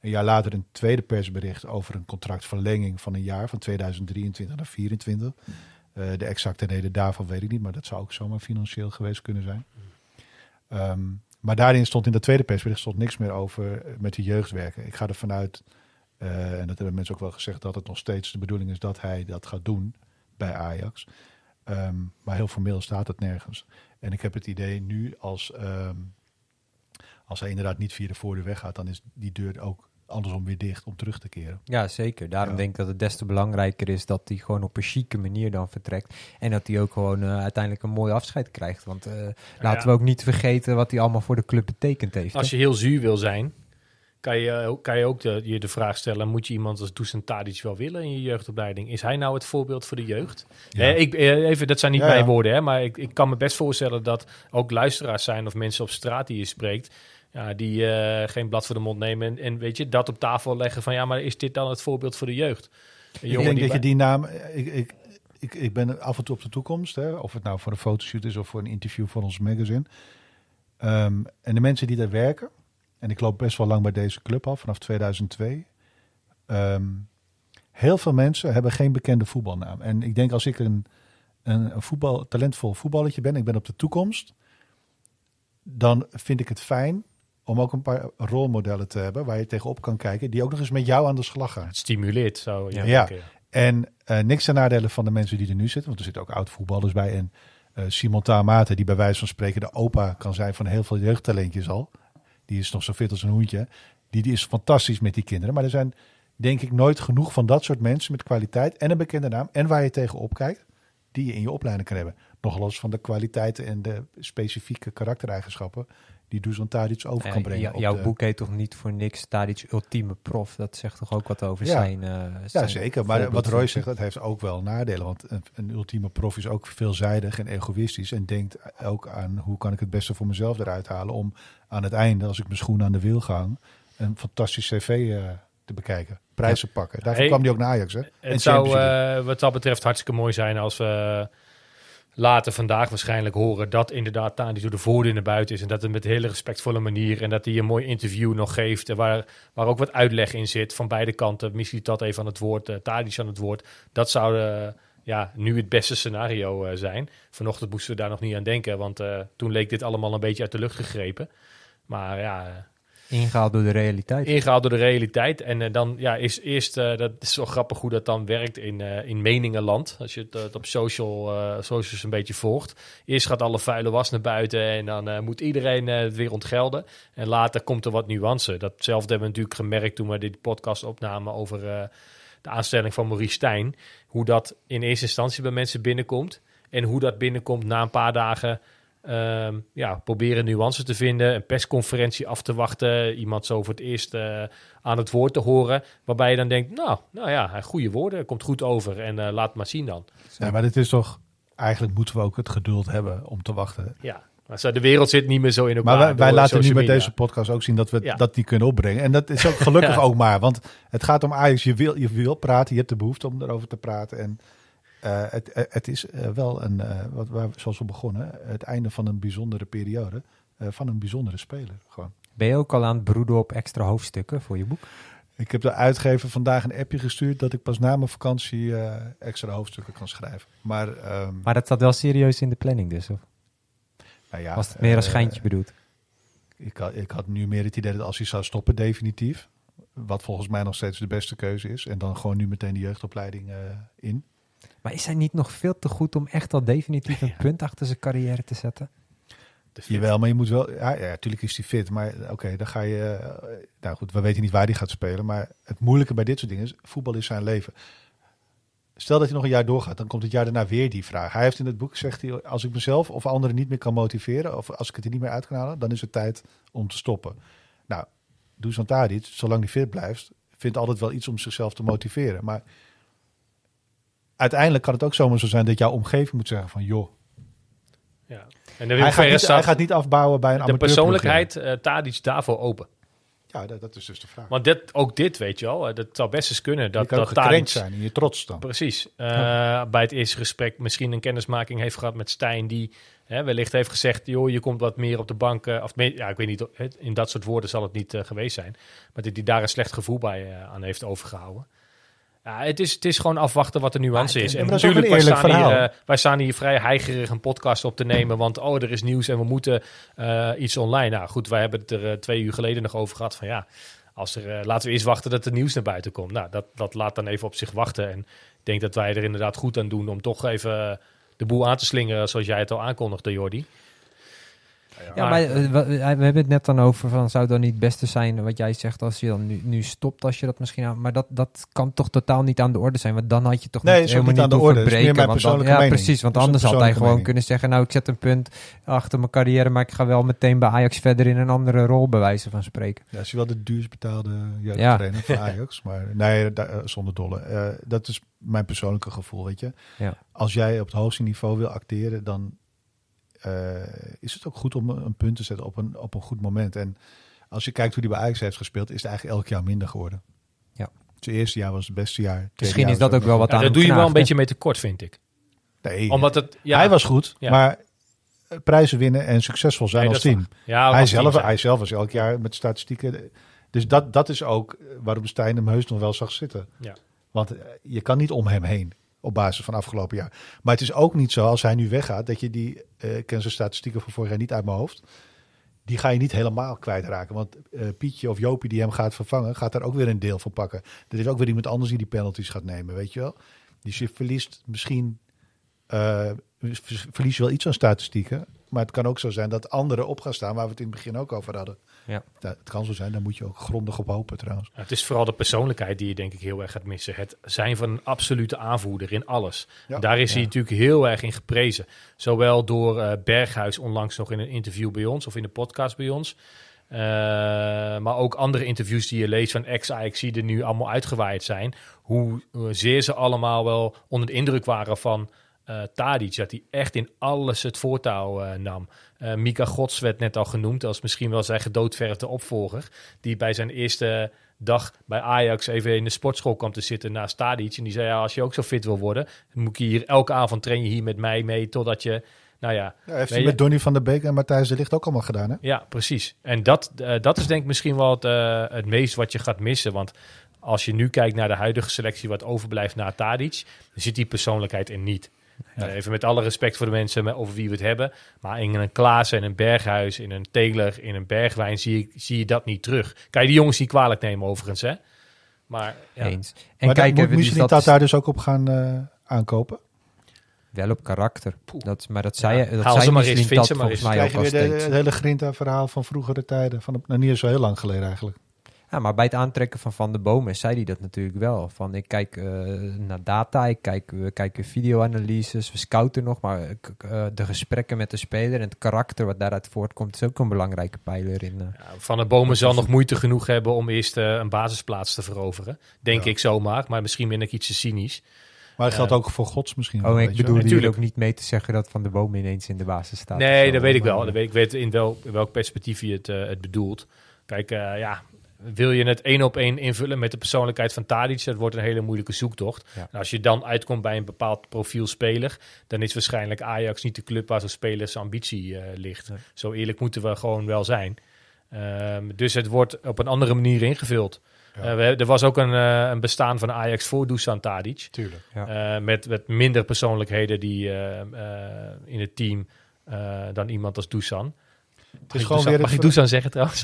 Een jaar later een tweede persbericht over een contractverlenging van een jaar, van 2023 naar 2024. Eh, de exacte reden daarvan weet ik niet, maar dat zou ook zomaar financieel geweest kunnen zijn. Ehm, maar daarin stond in dat tweede persbericht stond niks meer over eh, met de jeugdwerken. Ik ga ervan uit, eh, en dat hebben mensen ook wel gezegd, dat het nog steeds de bedoeling is dat hij dat gaat doen bij Ajax. Ehm, maar heel formeel staat het nergens. En ik heb het idee nu als, ehm, als hij inderdaad niet via de voordeur weggaat, dan is die deur ook andersom weer dicht om terug te keren. Ja, zeker. Daarom denk ik dat het des te belangrijker is dat hij gewoon op een chique manier dan vertrekt. En dat hij ook gewoon eh, uiteindelijk een mooi afscheid krijgt. Want eh, laten we ook niet vergeten wat hij allemaal voor de club betekend heeft. Als je heel zuur wil zijn, kan je, eh, kan je ook de, je de vraag stellen: moet je iemand als Dusan Tadic wel willen in je jeugdopleiding? Is hij nou het voorbeeld voor de jeugd? Ja. ik, even, dat zijn niet mijn woorden, hè, maar ik, ik kan me best voorstellen dat ook luisteraars zijn of mensen op straat die je spreekt ja, die eh, geen blad voor de mond nemen. En, en, weet je, dat op tafel leggen van ja, maar is dit dan het voorbeeld voor de jeugd? Een ik denk die dat je die naam. Ik, ik, ik, ik ben af en toe op de toekomst, hè, of het nou voor een fotoshoot is of voor een interview van ons magazine. Ehm, en de mensen die daar werken, en ik loop best wel lang bij deze club af vanaf 2002. Ehm, heel veel mensen hebben geen bekende voetbalnaam. En ik denk als ik een, een, een voetbal, talentvol voetballetje ben, ik ben op de toekomst, dan vind ik het fijn om ook een paar rolmodellen te hebben waar je tegenop kan kijken, die ook nog eens met jou aan de slag gaan. Het stimuleert zo. Ja, ja. en eh, niks ten nadelen van de mensen die er nu zitten, want er zitten ook oud voetballers bij en uh, Simon Tamate, die bij wijze van spreken de opa kan zijn van heel veel jeugdtalentjes al. Die is nog zo fit als een hoentje. Die, die is fantastisch met die kinderen. Maar er zijn denk ik nooit genoeg van dat soort mensen met kwaliteit en een bekende naam en waar je tegenop kijkt, die je in je opleiding kan hebben. Nog los van de kwaliteiten en de specifieke karaktereigenschappen die Dusan iets over kan brengen. jouw de... boek heet toch niet voor niks iets ultieme prof? Dat zegt toch ook wat over zijn, eh, zijn, Ja, zeker. Maar wat Roy zegt, dat heeft ook wel nadelen. Want een, ultieme prof is ook veelzijdig en egoïstisch. En denkt ook aan hoe kan ik het beste voor mezelf eruit halen... om aan het einde, als ik mijn schoen aan de wiel gang... een fantastisch cv eh, te bekijken. Prijzen pakken. Daarvoor kwam hij ook naar Ajax. Hè? Het en zou eh, wat dat betreft hartstikke mooi zijn als we later vandaag waarschijnlijk horen dat inderdaad door de voordeur naar buiten is. En dat het met een hele respectvolle manier en dat hij een mooi interview nog geeft. Eh, waar, waar ook wat uitleg in zit van beide kanten. Misschien dat even aan het woord, uh, aan het woord. Dat zou eh, ja, nu het beste scenario zijn. Vanochtend moesten we daar nog niet aan denken, want toen leek dit allemaal een beetje uit de lucht gegrepen. Maar ja, Ingehaald door de realiteit. Ingehaald door de realiteit. En eh, dan ja, is eerst, eh, dat is wel grappig hoe dat dan werkt in, eh, in meningenland. Als je het, op social, socials een beetje volgt. Eerst gaat alle vuile was naar buiten en dan moet iedereen het weer ontgelden. En later komt er wat nuance. Datzelfde hebben we natuurlijk gemerkt toen we dit podcast opnamen over de aanstelling van Maurice Stijn. Hoe dat in eerste instantie bij mensen binnenkomt. En hoe dat binnenkomt na een paar dagen Ehm, ja, proberen nuances te vinden, een persconferentie af te wachten, iemand zo voor het eerst eh, aan het woord te horen, waarbij je dan denkt, nou, nou ja, goede woorden, komt goed over en eh, laat maar zien dan. Ja, maar dit is toch, eigenlijk moeten we ook het geduld hebben om te wachten. Ja, de wereld zit niet meer zo in elkaar. Maar wij, laten nu met deze podcast ook zien dat we dat niet kunnen opbrengen. En dat is ook gelukkig (laughs) ook maar, want het gaat om Ajax, je wil, je wil praten, je hebt de behoefte om erover te praten en... Eh, het, eh, het, is eh, wel een, wat, waar, zoals we begonnen, het einde van een bijzondere periode. van een bijzondere speler gewoon. Ben je ook al aan het broeden op extra hoofdstukken voor je boek? Ik heb de uitgever vandaag een appje gestuurd dat ik pas na mijn vakantie extra hoofdstukken kan schrijven. Maar, ehm, maar dat staat wel serieus in de planning dus? Of? Nou ja, Was het meer als uh, schijntje bedoeld? Ik had, ik had nu meer het idee dat als hij zou stoppen definitief, wat volgens mij nog steeds de beste keuze is, en dan gewoon nu meteen de jeugdopleiding in, maar is hij niet nog veel te goed om echt al definitief een punt achter zijn carrière te zetten? Jawel, maar je moet wel. Ja, natuurlijk is hij fit. Maar eh, oké, dan ga je. Eh, nou goed, we weten niet waar hij gaat spelen. Maar het moeilijke bij dit soort dingen is: voetbal is zijn leven. Stel dat hij nog een jaar doorgaat, dan komt het jaar daarna weer die vraag. Hij heeft in het boek gezegd: als ik mezelf of anderen niet meer kan motiveren, of als ik het er niet meer uit kan halen, dan is het tijd om te stoppen. Nou, doe Dusan Tadic, zolang hij fit blijft, vindt altijd wel iets om zichzelf te motiveren. Maar uiteindelijk kan het ook zomaar zo zijn dat jouw omgeving moet zeggen van joh. Ja. En hij, gaat niet, hij gaat niet afbouwen bij een De persoonlijkheid uh, eh, iets daarvoor open. Ja, dat, dat, is dus de vraag. Want dit, ook dit, weet je wel, eh, dat zou best eens kunnen. Dat, je dat Tadic, zijn in je trots dan. Precies. Eh, bij het eerste gesprek misschien een kennismaking heeft gehad met Stijn, die wellicht heeft gezegd, joh, je komt wat meer op de bank. Uh, of, ja, ik weet niet, in dat soort woorden zal het niet geweest zijn. Maar dat hij daar een slecht gevoel bij aan heeft overgehouden. Ja, het, is, het is gewoon afwachten wat de nuance is. En natuurlijk, eh, wij staan, hier, wij hier vrij heigerig een podcast op te nemen. Want oh, er is nieuws en we moeten eh, iets online. Nou goed, wij hebben het er eh, twee uur geleden nog over gehad. Van ja, als er, laten we eens wachten dat het nieuws naar buiten komt. Nou, dat, dat laat dan even op zich wachten. En ik denk dat wij er inderdaad goed aan doen om toch even de boel aan te slingeren. Zoals jij het al aankondigde, Jordi. Ja, maar eh, eh, we, hebben het net dan over van zou dan niet het beste zijn wat jij zegt als je dan nu, nu stopt als je dat misschien aan, maar dat, dat kan toch totaal niet aan de orde zijn, want dan had je toch nee, helemaal niet aan de orde. Breken, mijn ja, precies, want anders had hij gewoon kunnen zeggen, nou ik zet een punt achter mijn carrière, maar ik ga wel meteen bij Ajax verder in een andere rol bewijzen van spreken. Ja, is wel de duurst betaalde eh, ja. trainer van (laughs) Ajax, maar nee, zonder dolle. dat is mijn persoonlijke gevoel, weet je. Ja. Als jij op het hoogste niveau wil acteren, dan eh, is het ook goed om een punt te zetten op een, op een goed moment. En als je kijkt hoe hij bij Ajax heeft gespeeld, is het eigenlijk elk jaar minder geworden. Ja. Zijn eerste jaar was het beste jaar. Misschien is dat ook wel wat aan Daar doe je wel een beetje mee tekort, vind ik. Nee, Omdat het, ja, hij was goed, maar eh, prijzen winnen en succesvol zijn als team. Ja, hij, zelf, team hij zelf was elk jaar met statistieken. Dus dat, dat is ook eh, waarom Stijn hem heus nog wel zag zitten. Ja. Want je kan niet om hem heen. Op basis van afgelopen jaar. Maar het is ook niet zo, als hij nu weggaat, dat je die, uh, eh, ik ken zijn statistieken van vorig jaar niet uit mijn hoofd, die ga je niet helemaal kwijtraken. Want eh, Pietje of Jopie die hem gaat vervangen, gaat daar ook weer een deel van pakken. Er is ook weer iemand anders die die penalties gaat nemen, weet je wel. Dus je verliest misschien, uh, eh, verlies je wel iets aan statistieken. Maar het kan ook zo zijn dat anderen op gaan staan waar we het in het begin ook over hadden. Ja. Dat, het kan zo zijn, daar moet je ook grondig op hopen trouwens. het is vooral de persoonlijkheid die je denk ik heel erg gaat missen. Het zijn van een absolute aanvoerder in alles. Daar is hij natuurlijk heel erg in geprezen. Zowel door uh, Berghuis onlangs nog in een interview bij ons of in de podcast bij ons. Eh, maar ook andere interviews die je leest van ex-AXC die nu allemaal uitgewaaid zijn. Hoe eh, zeer ze allemaal wel onder de indruk waren van uh, eh, Tadic, dat hij echt in alles het voortouw eh, nam. Eh, Mika Gods werd net al genoemd als misschien wel zijn gedoodverfde opvolger. Die bij zijn eerste dag bij Ajax even in de sportschool kwam te zitten naast Tadic. En die zei, als je ook zo fit wil worden, moet je hier elke avond train je hier met mij mee totdat je... Nou ja, ja heeft hij met Donny van der Beek en Matthijs de Ligt ook allemaal gedaan, hè? Ja, precies. En dat, dat is denk ik misschien wel het, meest wat je gaat missen. Want als je nu kijkt naar de huidige selectie wat overblijft na Tadic, dan zit die persoonlijkheid er niet. Eh, even met alle respect voor de mensen over wie we het hebben. Maar in een klaas in een Berghuis, in een Teler, in een Bergwijn zie, ik, zie je dat niet terug. Kan je die jongens niet kwalijk nemen overigens, hè? Maar, Eens. En kijk, moet dus Michelin dat daar dus ook op gaan eh, aankopen? Wel op karakter. maar dat zei, ja. dat zei ze maar eens, dat ze maar weer het hele Grinta-verhaal van vroegere tijden. Van, nou, niet zo heel lang geleden eigenlijk. Ja, maar bij het aantrekken van Van de Bomen zei hij dat natuurlijk wel. Van ik kijk eh, naar data, ik kijk, we kijken videoanalyses, we scouten nog. Maar eh, eh, de gesprekken met de speler en het karakter wat daaruit voortkomt is ook een belangrijke pijler in. ja, van de Bomen zal nog moeite genoeg hebben om eerst een basisplaats te veroveren. Denk ik zomaar, maar misschien ben ik te cynisch. Maar dat geldt ook voor gods misschien. Oh, ik bedoel natuurlijk ook niet mee te zeggen dat Van de Bomen ineens in de basis staat. Nee, dat weet ik wel. Dat ik weet in, wel, in welk perspectief je het, het bedoelt. Kijk, ja, wil je het één op één invullen met de persoonlijkheid van Tadic, dat wordt een hele moeilijke zoektocht. als je dan uitkomt bij een bepaald profiel speler, dan is waarschijnlijk Ajax niet de club waar zo'n speler ambitie eh, ligt. Zo eerlijk moeten we gewoon wel zijn. Ehm, dus het wordt op een andere manier ingevuld. Eh, er was ook een, eh, een, bestaan van Ajax voor Dusan Tadic. Tuurlijk, met, met minder persoonlijkheden die, in het team dan iemand als Dusan. Het is gewoon weer mag ik Dusan zeggen trouwens?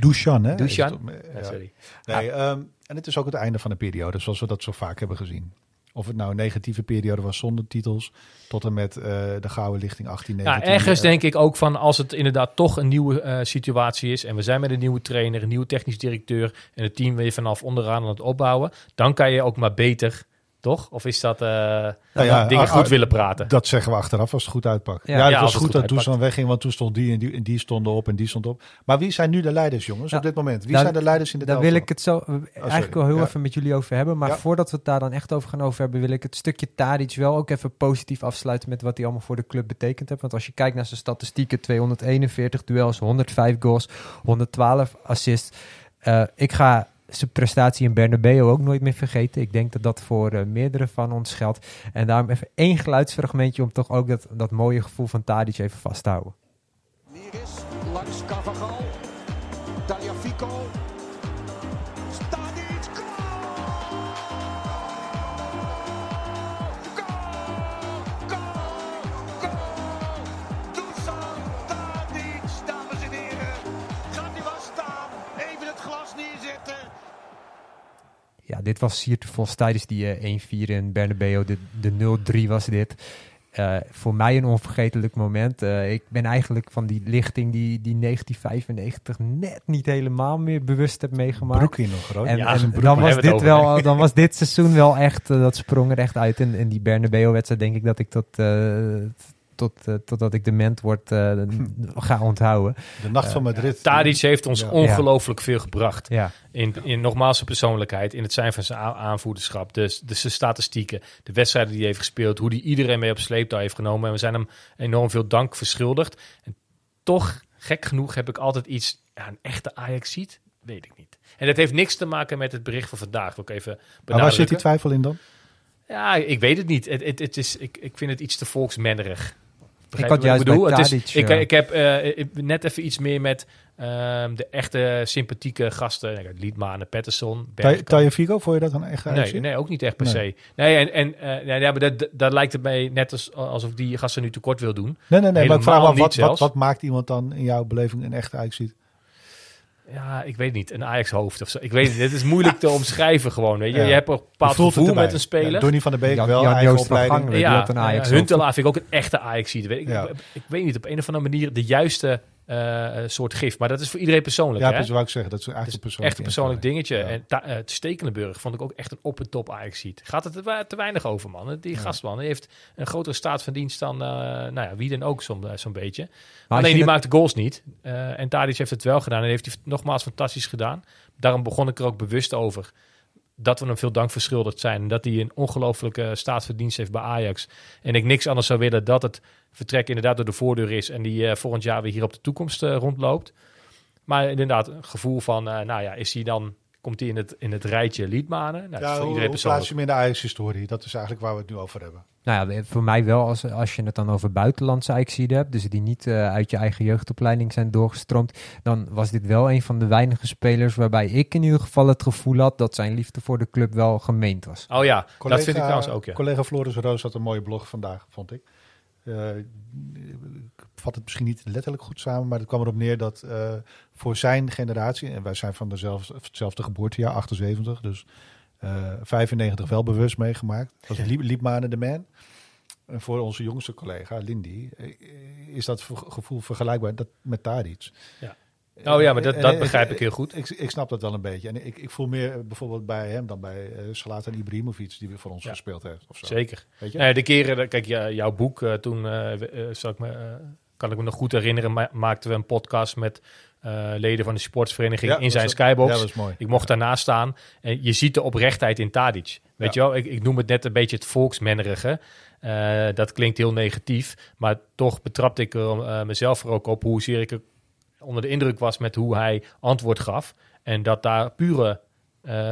Dusan, hè? sorry. Nee, ehm, en het is ook het einde van de periode, zoals we dat zo vaak hebben gezien. Of het nou een negatieve periode was zonder titels, tot en met eh, de gouden lichting 18 nou, Ja, ergens eh, denk ik ook van als het inderdaad toch een nieuwe eh, situatie is en we zijn met een nieuwe trainer, een nieuwe technisch directeur en het team weer vanaf onderaan aan het opbouwen, dan kan je ook maar beter toch? Of is dat uh, nou ja, dingen ah, goed ah, willen praten? Dat zeggen we achteraf als het goed uitpakt. Ja, ja, ja het was goed, dat toen wegging, want toen stond die en, die en die stonden op en die stond op. Maar wie zijn nu de leiders, jongens, op dit moment? Wie nou, zijn de leiders in de Daar wil ik het zo eh, oh, eigenlijk wel heel even met jullie over hebben. Maar voordat we het daar dan echt over gaan over hebben, wil ik het stukje Tadic wel ook even positief afsluiten met wat hij allemaal voor de club betekend heeft. Want als je kijkt naar zijn statistieken, 241 duels, 105 goals, 112 assists. Uh, ik ga zijn prestatie in Bernabeu ook nooit meer vergeten. Ik denk dat dat voor eh, meerdere van ons geldt. En daarom even één geluidsfragmentje om toch ook dat, dat mooie gevoel van Tadic even vast te houden. Hier is langs Cavagal. ja, dit was Siert Vos tijdens die 1-4 eh, in Bernabeu. De, de 0-3 was dit. Eh, voor mij een onvergetelijk moment. Eh, ik ben eigenlijk van die lichting die, die 1995 net niet helemaal meer bewust heb meegemaakt. broekje nog, hoor. En, ja, en dan, was dit wel, dan was dit seizoen wel echt, dat sprong er echt uit. En in die Bernabeu-wedstrijd denk ik dat ik tot, tot, eh, totdat ik de ment word, eh, (laughs) ga onthouden. De nacht van eh, Madrid. Tadic heeft ons ongelooflijk veel gebracht. Ja. In, in nogmaals zijn persoonlijkheid, in het zijn van zijn aanvoederschap. Dus, dus de statistieken, de wedstrijden die hij heeft gespeeld, hoe die iedereen mee op sleeptouw heeft genomen. En we zijn hem enorm veel dank verschuldigd. En toch, gek genoeg, heb ik altijd iets, ja, een echte Ajax-ziet, weet ik niet. En dat heeft niks te maken met het bericht van vandaag. Wil ik even benadrukken. Maar waar zit die twijfel in dan? Ja, ik weet het niet. Het, het, het is, ik, ik vind het iets te volksmennerig ik, had juist ik bedoel. Eh, ik, heb eh, net even iets meer met ehm, de echte sympathieke gasten. Nou Liedmanen, Patterson. je Figo, vond je dat dan echt nee, nee, ook niet echt per se. Nee, en, en eh, nou ja, maar dat, dat lijkt het mij net als, alsof die gasten nu tekort wil doen. Nee, nee, nee. maar ik vraag me wat, wat, wat, maakt iemand dan in jouw beleving een echte uitziet? Ja, ik weet niet. Een Ajax-hoofd of zo. Ik weet het. Dit is moeilijk te omschrijven gewoon. Weet je. je hebt een bepaald gevoel met een speler. Ja, Donny van der Beek wel, Jan Joost Ja, een Ajax Huntelaar vind ik ook een echte ajax ik, ik, weet niet, op een of andere manier de juiste eh, een soort gif. Maar dat is voor iedereen persoonlijk. Ja, dat zou ik zeggen. Dat is echt een persoonlijk, echt persoonlijk dingetje. En ta, eh, Stekelenburg vond ik ook echt een op en top ajax ziet. Gaat het er te weinig over, man. Eh, die ja. gastman heeft een grotere staat van dienst dan uh, nou ja, wie dan ook zo'n beetje. Alleen die maakt de goals niet. en Tadic heeft het wel gedaan en heeft hij nogmaals fantastisch gedaan. Daarom begon ik er ook bewust over dat we hem veel dank verschuldigd zijn. dat hij een ongelofelijke staat heeft bij Ajax. En ik niks anders zou willen dat het vertrek inderdaad door de voordeur is. En die eh, volgend jaar weer hier op de toekomst eh, rondloopt. Maar inderdaad, een gevoel van, eh, nou ja, is hij dan, komt hij in het, in het rijtje liedmanen? Nou, ja, iedereen hoe, hem in de Ajax-historie? Dat is eigenlijk waar we het nu over hebben. Nou ja, voor mij wel als, als je het dan over buitenlandse Ajaxiden hebt, dus die niet eh, uit je eigen jeugdopleiding zijn doorgestroomd, dan was dit wel een van de weinige spelers waarbij ik in ieder geval het gevoel had dat zijn liefde voor de club wel gemeend was. Oh ja, collega, dat vind ik trouwens ook. Ja. Collega Floris Roos had een mooie blog vandaag, vond ik. Eh, ik vat het misschien niet letterlijk goed samen, maar het kwam erop neer dat eh, voor zijn generatie, en wij zijn van dezelfde, hetzelfde geboortejaar, 78, dus 95 eh, wel bewust meegemaakt. Dat was Liebmanen de man. En voor onze jongste collega, Lindy, eh, is dat gevoel vergelijkbaar dat met daar Ja. Oh ja, maar dat, dat begrijp ik heel goed. Ik, ik, snap dat wel een beetje. En ik, ik voel meer eh, bijvoorbeeld bij hem dan bij uh, Salatan Ibrahimovic, die voor ons gespeeld heeft. Of Zeker. Weet je? Nou de keren, kijk, jouw boek, toen uh, ik me, kan ik me nog goed herinneren, maakten we een podcast met eh, leden van de sportsvereniging in zijn skybox. dat is mooi. Ik mocht daarnaast staan. En je ziet de oprechtheid in Tadic. Weet je wel, ik, ik, noem het net een beetje het volksmennerige. Eh, dat klinkt heel negatief. Maar toch betrapte ik eh, mezelf er ook op hoezeer ik er onder de indruk was met hoe hij antwoord gaf. En dat daar pure,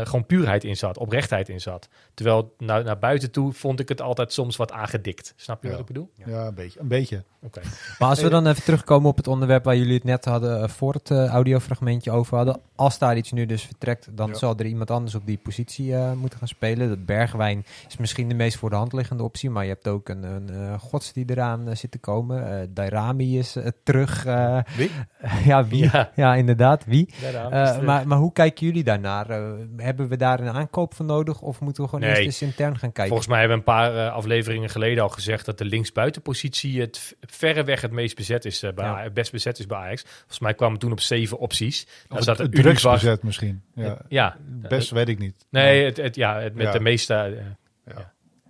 gewoon puurheid in zat, oprechtheid in zat. Terwijl naar buiten toe vond ik het altijd soms wat aangedikt. Snap je wat ik bedoel? Ja, een beetje. Een beetje. Okay. Maar als we dan even terugkomen op het onderwerp waar jullie het net hadden eh, voor het eh, audiofragmentje over hadden. Als daar iets nu dus vertrekt, dan zal er iemand anders op die positie eh, moeten gaan spelen. Dat Bergwijn is misschien de meest voor de hand liggende optie. Maar je hebt ook een, een gods die eraan zit te komen. Dairami is terug. wie? (laughs) ja, wie? Ja. inderdaad. Wie? Maar, maar, hoe kijken jullie daarnaar? hebben we daar een aankoop van nodig? Of moeten we gewoon nee. intern gaan kijken. Volgens mij hebben we een paar eh, afleveringen geleden al gezegd dat de linksbuitenpositie het verreweg het meest bezet is, eh, bij best bezet is bij Ajax. Volgens mij kwamen toen op zeven opties. Of nou, het, bezet misschien. Ja. ja. Best weet ik niet. Nee, het, ja, het, met de meeste...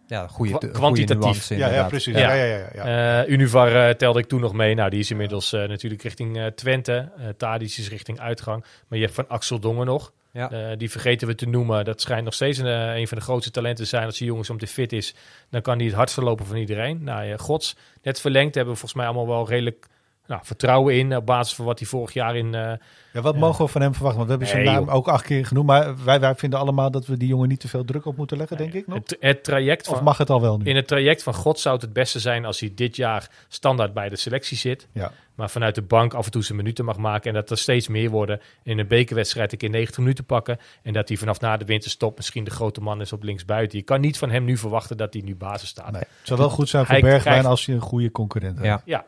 ja, goede, kwantitatief. ja, ja, precies. Ja. Ja, ja, ja eh, Univar telde ik toen nog mee. Nou, die is inmiddels natuurlijk richting Twente. Tadic is richting uitgang. Maar je hebt van Axel Dongen nog. Ja. Eh, die vergeten we te noemen. Dat schijnt nog steeds een, eh, een, van de grootste talenten te zijn. Als die jongens om te fit is, dan kan die het hardst lopen van iedereen. Nou, ja, Gods, net verlengd hebben we volgens mij allemaal wel redelijk nou, vertrouwen in op basis van wat hij vorig jaar in. Eh, ja, wat mogen we van hem verwachten? Want we hebben zijn naam ook acht keer genoemd. Maar wij, wij vinden allemaal dat we die jongen niet te veel druk op moeten leggen, denk ik. Nog? Het, het, traject of mag het al wel nu? In het traject van God zou het het beste zijn als hij dit jaar standaard bij de selectie zit. Ja. Maar vanuit de bank af en toe zijn minuten mag maken. En dat er steeds meer worden. In een bekerwedstrijd een keer 90 minuten pakken. En dat hij vanaf na de winterstop misschien de grote man is op linksbuiten. Je kan niet van hem nu verwachten dat hij nu basis staat. Nee, het zou wel goed zijn voor hij Bergwijn als hij een goede concurrent heeft. ja,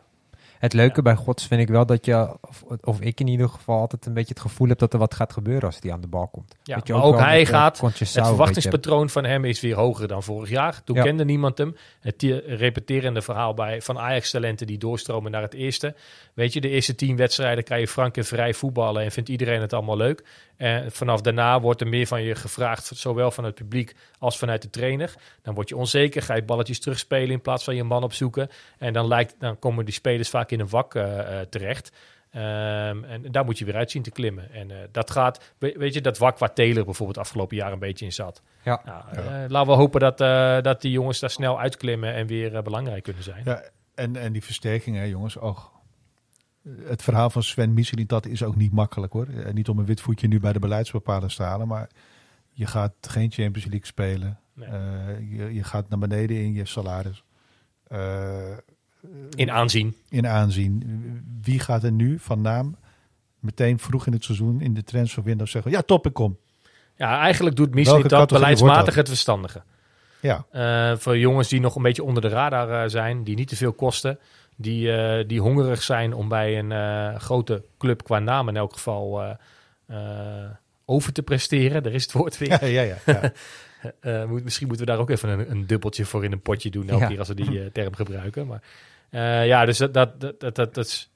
het leuke bij gods vind ik wel dat je, of, of, ik in ieder geval, altijd een beetje het gevoel heb dat er wat gaat gebeuren als die aan de bal komt. Ja, je, ook, hij gaat, het verwachtingspatroon van hem is weer hoger dan vorig jaar. Toen kende niemand hem. Het repeterende verhaal bij, van Ajax-talenten die doorstromen naar het eerste. Weet je, de eerste tien wedstrijden kan je frank vrij voetballen en vindt iedereen het allemaal leuk. En vanaf daarna wordt er meer van je gevraagd, zowel van het publiek als vanuit de trainer. Dan word je onzeker, ga je balletjes terugspelen in plaats van je man opzoeken. En dan, lijkt, dan komen die spelers vaak in een wak eh, eh, terecht. Ehm, en daar moet je weer uit zien te klimmen. En eh, dat gaat, weet je, dat wak waar Taylor bijvoorbeeld afgelopen jaar een beetje in zat. Ja. ja. Nou, laten we hopen dat, dat die jongens daar snel uitklimmen en weer belangrijk kunnen zijn. Ja, en, en die versterkingen, jongens. ook het verhaal van Sven Michelin, dat is ook niet makkelijk hoor. Eh, niet om een wit voetje nu bij de beleidsbepalers te halen, maar je gaat geen Champions League spelen. Eh, je, je, gaat naar beneden in je salaris. Eh, in aanzien. In aanzien. Wie gaat er nu van naam meteen vroeg in het seizoen in de trends van Windows zeggen: Ja, top, ik kom. Ja, eigenlijk doet Michelin dat beleidsmatig het verstandige. Ja. voor jongens die nog een beetje onder de radar zijn, die niet te veel kosten die, uh, die hongerig zijn om bij een eh, grote club qua naam in elk geval eh, over te presteren. Daar is het woord weer. Ja, ja, ja, (laughs) moet, misschien moeten we daar ook even een, een dubbeltje voor in een potje doen, keer als we die term gebruiken. Maar ja, dus dat, dat, dat, dat, dat is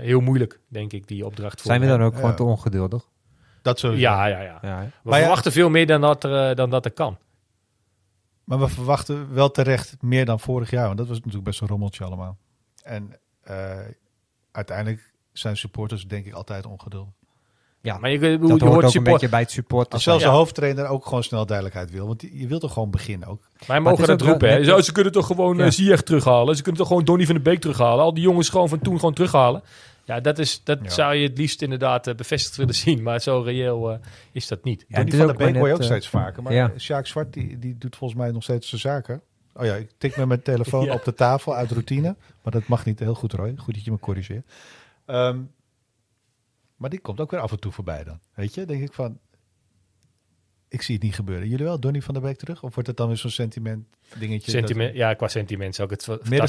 heel moeilijk, denk ik, die opdracht. Voor zijn we dan ook gewoon te ongeduldig? Dat zo. Ja, ja, ja. We verwachten veel meer dan dat, er, dan dat er kan. Maar we verwachten wel terecht meer dan vorig jaar. Want dat was natuurlijk best een rommeltje allemaal. En eh, uiteindelijk zijn supporters denk ik altijd ongeduldig. Ja, maar je, je, je hoort, ook een beetje bij het support. Als zelfs de hoofdtrainer ook gewoon snel duidelijkheid wil. Want je wilt toch gewoon beginnen ook. Wij mogen dat roepen. ze kunnen toch gewoon ja. Eh, terughalen. Ze kunnen toch gewoon Donny van de Beek terughalen. Al die jongens gewoon van toen gewoon terughalen. Ja, dat, is, dat zou je het liefst inderdaad eh, bevestigd willen zien. Maar zo reëel is dat niet. Ja, Donny van de Beek hoor je ook steeds vaker. Maar ja. Sjaak Zwart die, die doet volgens mij nog steeds zijn zaken. Oh ja, ik tik met mijn telefoon (laughs) op de tafel uit routine. Maar dat mag niet heel goed, Roy. Goed dat je me corrigeert. Ehm, maar die komt ook weer af en toe voorbij dan. Weet je, denk ik van... Ik zie het niet gebeuren. Jullie wel, Donny van der Beek terug? Of wordt het dan weer zo'n sentiment dingetje? Sentiment, Ja, qua sentiment zou ik het eh,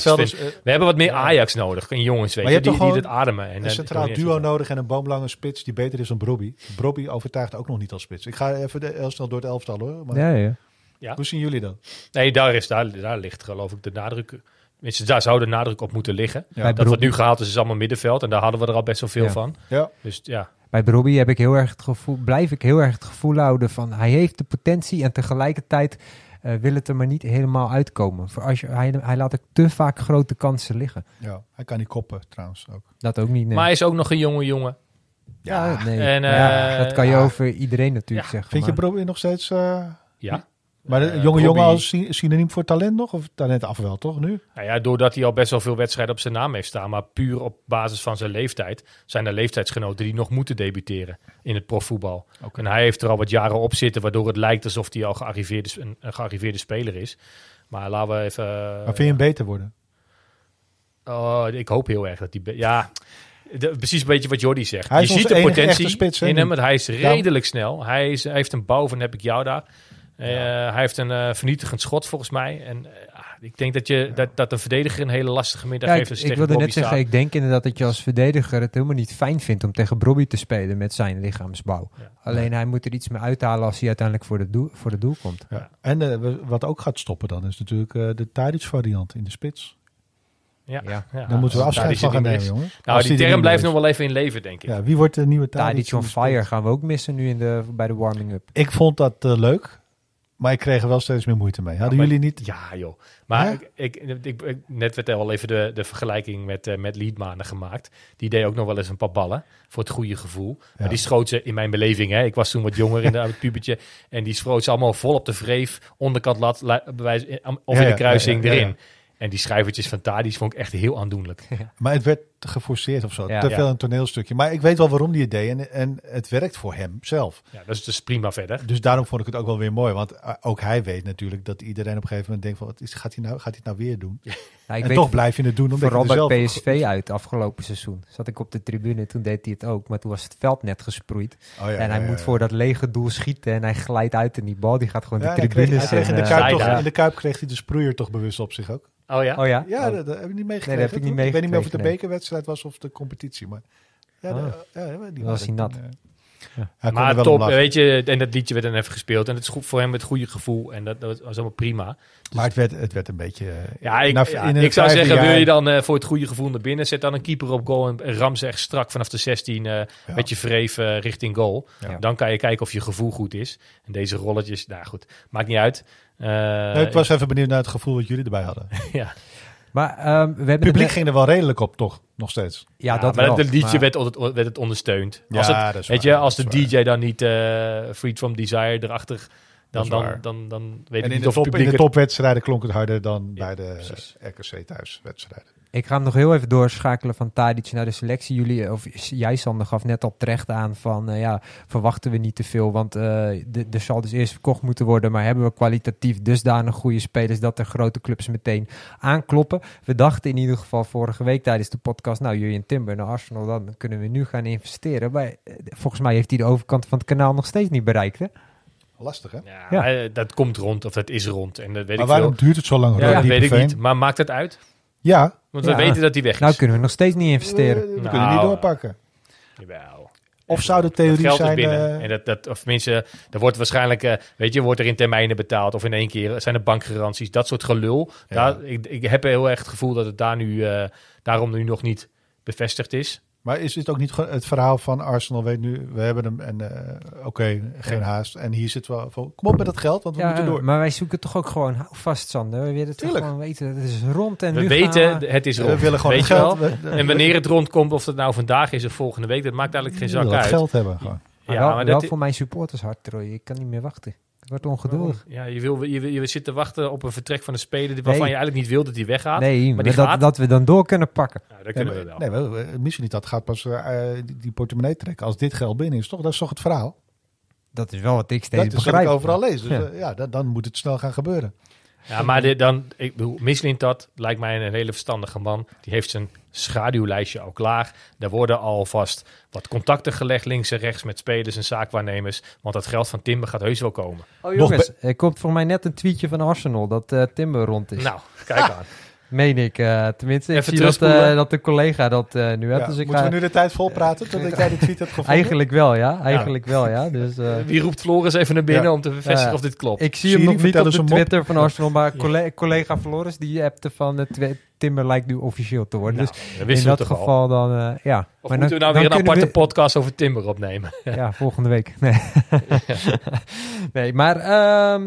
We hebben wat meer Ajax nodig. een jongens, weet maar je, die, die het ademen. En een centraal duo nodig en een boomlange spits die beter is dan Brobby. Brobby overtuigt ook nog niet als spits. Ik ga even heel snel door het elftal hoor. Maar... Ja, ja. Ja. Hoe zien jullie dat? Nee, daar, is, daar, daar ligt geloof ik de nadruk. Mensen, daar zou de nadruk op moeten liggen. Dat wat nu gehaald is, is allemaal middenveld. En daar hadden we er al best wel veel van. Ja. Dus ja. Bij Broby heb ik heel erg het gevoel, blijf ik heel erg het gevoel houden van hij heeft de potentie en tegelijkertijd uh, wil het er maar niet helemaal uitkomen. Voor als je, hij, hij laat ook te vaak grote kansen liggen. Ja, hij kan niet koppen trouwens ook. Dat ook niet. Maar hij is ook nog een jonge jongen. Ja, nee. En, eh, dat kan je over iedereen natuurlijk zeggen. Vind je Broby nog steeds? Eh, ja. Maar de eh, jonge jongen als synoniem voor talent nog? Of talent af wel, toch, nu? Nou ja, doordat hij al best wel veel wedstrijden op zijn naam heeft staan. Maar puur op basis van zijn leeftijd zijn er leeftijdsgenoten die nog moeten debuteren in het profvoetbal. En hij heeft er al wat jaren op zitten, waardoor het lijkt alsof hij al gearriveerd een, gearriveerde speler is. Maar laten we even... Maar vind je hem beter worden? Uh, ik hoop heel erg dat hij... Ja, precies een beetje wat Jordi zegt. Hij je ziet de potentie in hem. Want hij is redelijk snel. Hij, is, hij heeft een bouw van heb ik jou daar. Eh, hij heeft een eh, vernietigend schot volgens mij. En eh, ah, ik denk dat, je, dat, dat een verdediger een hele lastige middag ja, heeft. Ik, ik wilde net zeggen, ik denk inderdaad dat je als verdediger het helemaal niet fijn vindt om tegen Bobby te spelen met zijn lichaamsbouw. Alleen hij moet er iets mee uithalen als hij uiteindelijk voor het doel, voor het doel komt. En wat ook gaat stoppen dan is natuurlijk de Tadic variant in de spits. Ja, ja. Dan moeten we afscheid van gaan nemen, jongen. Nou, die, term blijft nog wel even in leven, denk ik. Ja, wie wordt de nieuwe Tadic? on fire gaan we ook missen nu in de, bij de warming-up. Ik vond dat leuk. Maar ik kreeg er wel steeds meer moeite mee. Hadden ja, jullie niet? Ja, joh. Maar ik, ik, net werd al even de, de vergelijking met, eh, met Liedmanen gemaakt. Die deed ook nog wel eens een paar ballen. Voor het goede gevoel. Maar die schoot ze in mijn beleving. Hè. Ik was toen wat jonger in het pubertje. En die schoot ze allemaal vol op de vreef. Onderkant lat, bewijs, eh, of in de kruising erin. En die schrijvertjes van Tadis vond ik echt heel aandoenlijk. Maar het werd te geforceerd of zo. Ja. Te veel een toneelstukje. Maar ik weet wel waarom die het deed. En, en het werkt voor hem zelf. Ja, dat is dus prima verder. Dus daarom vond ik het ook wel weer mooi. Want eh, ook hij weet natuurlijk dat iedereen op een gegeven moment denkt van... Wat is, gaat, hij nou, gaat hij het nou weer doen? Ja, (laughs) nou, en weet, toch blijf je het doen. Omdat vooral bij PSV uit afgelopen seizoen. Zat ik op de tribune, toen deed hij het ook. Maar toen was het veld net gesproeid. Oh, ja, en hij moet voor dat lege doel schieten. En hij glijdt uit en die bal die gaat gewoon de tribune in, de kuip toch, in de Kuip kreeg hij de sproeier toch bewust op zich ook. Oh ja? Oh ja? Ja, dat, heb ik niet meegekregen. Nee, heb ik niet Ik weet niet meer of het de bekerwedstrijd was of de competitie. Maar ja, ah. ja die was, hij nat. Eh, maar top, weet je, en dat liedje werd dan even gespeeld. En het is goed voor hem het goede gevoel. En dat, dat was allemaal prima. Dus maar het werd, het werd een beetje... Eh, ja, ik, ja, ik zou zeggen, wil je dan eh, voor het goede gevoel naar binnen... zet dan een keeper op goal en ram ze echt strak vanaf de 16... Uh, met je vreef richting goal. Dan kan je kijken of je gevoel goed is. En deze rolletjes, nou goed, maakt niet uit. ik was even benieuwd naar het gevoel wat jullie erbij hadden. (laughs) ja. Maar ehm, we hebben... Het publiek ging er wel redelijk op, toch? Nog steeds. Ja, dat maar het liedje werd, het werd het ondersteund. Ja, als het, weet je, als de DJ dan niet uh, Freed from Desire erachter... Dan, dan, dan, dan, weet en ik niet of top, publiek... in de topwedstrijden klonk het harder dan bij de precies. RKC thuiswedstrijden. Ik ga hem nog heel even doorschakelen van Tadic naar de selectie. Jullie, eh, of jij Sander, gaf net al terecht aan van eh, ja, verwachten we niet te veel. Want er eh, zal dus eerst verkocht moeten worden. Maar hebben we kwalitatief dusdanig goede spelers dat er grote clubs meteen aankloppen. We dachten in ieder geval vorige week tijdens de podcast, nou Julian Timber naar Arsenal, dan kunnen we nu gaan investeren. Maar volgens mij heeft hij de overkant van het kanaal nog steeds niet bereikt hè? Lastig, hè? Ja, dat komt rond, of dat is rond. En dat weet maar waarom duurt het zo lang? Ja, dat weet ik niet. Maar maakt het uit? Ja. Want we weten dat die weg is. Nou kunnen we nog steeds niet investeren. Eh, we Nou. kunnen niet nou. doorpakken. Jawel. Of zou de theorie geld zijn, Is binnen. Eh, en dat, dat, of mensen, er wordt waarschijnlijk, eh, weet je, wordt er in termijnen betaald of in één keer zijn er bankgaranties, dat soort gelul. Daar, ik, ik heb heel erg het gevoel dat het daar nu, daarom nu nog niet bevestigd is. Maar is het ook niet het verhaal van Arsenal weet nu, we hebben hem en eh, oké, geen haast. En hier zit wel kom op met dat geld, want we moeten door. Maar wij zoeken toch ook gewoon, vast Sander, we willen toch gewoon weten, het is rond en we weten, het is rond. We willen gewoon het geld. hebben. en wanneer het rondkomt, of dat nou vandaag is of volgende week, dat maakt eigenlijk geen zak uit. We willen geld hebben gewoon. Ja, maar, wel, dat voor mijn supporters hart, Ik kan niet meer wachten wordt ongeduldig. Ja, je, wil, je, zit te wachten op een vertrek van een speler waarvan je eigenlijk niet wil dat hij weggaat. Nee, maar die dat, dat we dan door kunnen pakken. Ja, dat kunnen nee, we wel. Nee, we, eh, misschien niet. Dat gaat pas eh, eh, die, portemonnee trekken als dit geld binnen is. Toch? Dat is toch het verhaal? Dat is wel wat ik steeds dat Dat is wat ik overal lees. Dus ja, dan moet het snel gaan gebeuren. Ja, maar dan, ik bedoel, dat lijkt mij een hele verstandige man. Die heeft zijn schaduwlijstje al klaar. Daar worden alvast wat contacten gelegd links en rechts met spelers en zaakwaarnemers. Want dat geld van Timber gaat heus wel komen. Oh jongens, er komt voor mij net een tweetje van Arsenal dat uh, Timber rond is. Nou, kijk aan. (laughs) Meen ik. Eh, tenminste, ik Even zie dat, eh, dat de collega dat eh, nu hebt dus ik moeten we nu de tijd vol praten totdat jij dit tweet hebt gevonden? Eigenlijk wel, ja. Eigenlijk wel, ja. Dus, (laughs) Wie roept Floris even naar binnen om te bevestigen of dit klopt? Ik zie hem nog niet op de Twitter van Arsenal, maar collega Floris die appte van de Timber lijkt nu officieel te worden. dus in dat geval. dan, ja. Of moeten we nou weer een aparte podcast over Timber opnemen? ja, volgende week. Nee, (laughs) (laughs) nee maar ehm,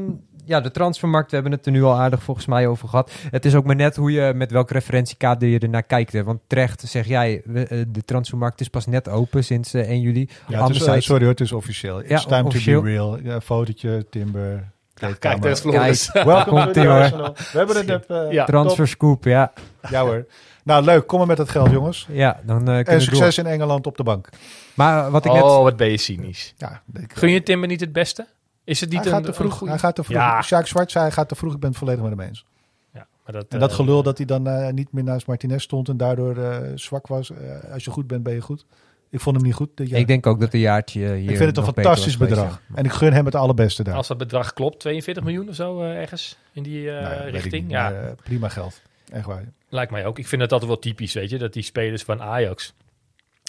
ja, de transfermarkt, we hebben het er nu al aardig volgens mij over gehad. Het is ook maar net hoe je, met welk referentiekader je ernaar kijkt. Want terecht zeg jij, eh, de transfermarkt is pas net open sinds 1 eh, juli. Ja, het eh, sorry hoor, het is officieel. It's ja, time to be real. Ja, fotootje, Timber. kijk, daar is Floris. Welkom, We hebben het net... ja, transfer scoop, ja. Ja hoor. Nou, leuk. Kom maar met dat geld, jongens. Ja, dan uh, En succes in Engeland op de bank. Maar wat ik oh, wat ben je cynisch. Ja, Gun je Timber niet het beste? Is het niet hij gaat te vroeg, Hij gaat te vroeg. Ja. Jacques Zwart zei hij gaat te vroeg. Ik ben het volledig met hem eens. Ja, maar dat, en dat eh, gelul dat hij dan eh, niet meer naast Martinez stond en daardoor eh, zwak was. als je goed bent, ben je goed. Ik vond hem niet goed. Ik denk ook dat een jaartje hier. Ik vind het een fantastisch bedrag. En ik gun hem het allerbeste daar. Als dat bedrag klopt, 42 miljoen of zo ergens in die nou richting. ja. prima geld. Echt waar. Lijkt mij ook. Ik vind dat altijd wel typisch, weet je, dat die spelers van Ajax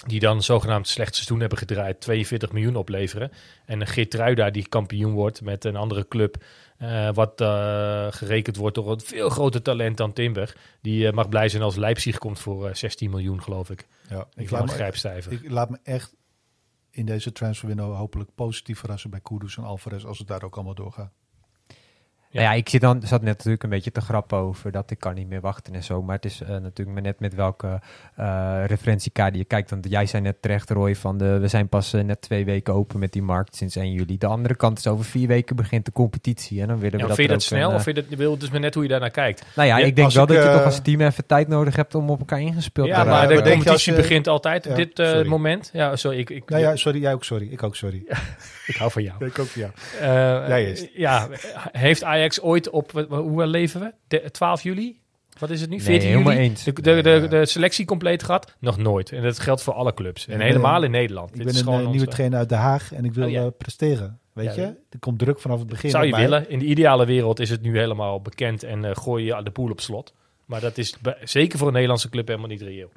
die dan zogenaamd slecht seizoen hebben gedraaid, 42 miljoen opleveren. En een Geert die kampioen wordt met een andere club, eh, wat eh, gerekend wordt door een veel groter talent dan Timber. Die eh, mag blij zijn als Leipzig komt voor 16 miljoen, geloof ik. Ja, ik, laat me, Ik, laat me echt in deze transferwindow hopelijk positief verrassen bij Kudus en Alvarez als het daar ook allemaal doorgaat. Ja. Nou ja, ik zit dan, zat net natuurlijk een beetje te grappen over dat ik kan niet meer wachten en zo. Maar het is eh, natuurlijk maar net met welke uh, referentiekader je kijkt. Want jij zei net terecht, Roy, van de, we zijn pas eh, net twee weken open met die markt sinds 1 juli. De andere kant is over vier weken begint de competitie. En dan willen we dat vind je dat snel of vind je dat, wil dus maar net hoe je daarnaar kijkt? Nou ja, ik denk wel dat je toch als team even tijd nodig hebt om op elkaar ingespeeld te worden. Ja, maar de competitie begint altijd op dit moment. Ja, sorry. Ik, ik, nou ja, sorry, jij ook sorry. Ik ook sorry. (laughs) ik hou van jou. (laughs) ik ook van jou. ja, heeft Ajax ooit op, hoe leven we? De, 12 juli? Wat is het nu? 14 nee, juli? Eens. De, de, de, selectie compleet gehad? Nog nooit. En dat geldt voor alle clubs. En helemaal in Nederland. Ik ben een eh, nieuwe eh, trainer uit Den Haag en ik wil oh, eh, presteren. Weet je? Er komt druk vanaf het begin. Zou je willen. In de ideale wereld is het nu helemaal bekend en gooi je de poel op slot. Maar dat is zeker voor een Nederlandse club helemaal niet reëel.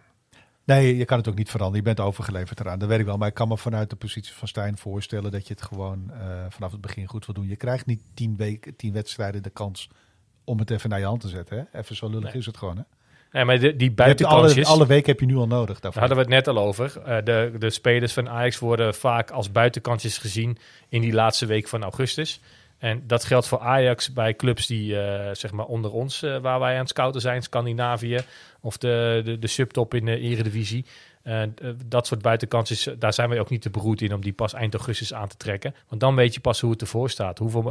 Nee, je kan het ook niet veranderen. Je bent overgeleverd eraan. Dat weet ik wel. Maar ik kan me vanuit de positie van Stijn voorstellen dat je het gewoon eh, vanaf het begin goed wil doen. Je krijgt niet tien, weken, tien wedstrijden de kans om het even naar je hand te zetten. Hè? Even zo lullig is het gewoon. Hè? Nee, maar die buitenkansjes... Alle, alle week heb je nu al nodig daarvoor. Daar hadden we het net al over. Eh, de, de spelers van Ajax worden vaak als buitenkantjes gezien in die laatste week van augustus. En dat geldt voor Ajax bij clubs die eh, zeg maar onder ons, eh, waar wij aan het scouten zijn, Scandinavië of de, de, de subtop in de Eredivisie. Uh, dat soort buitenkansen, daar zijn wij ook niet te beroerd in om die pas eind augustus aan te trekken. Want dan weet je pas hoe het ervoor staat, hoeveel,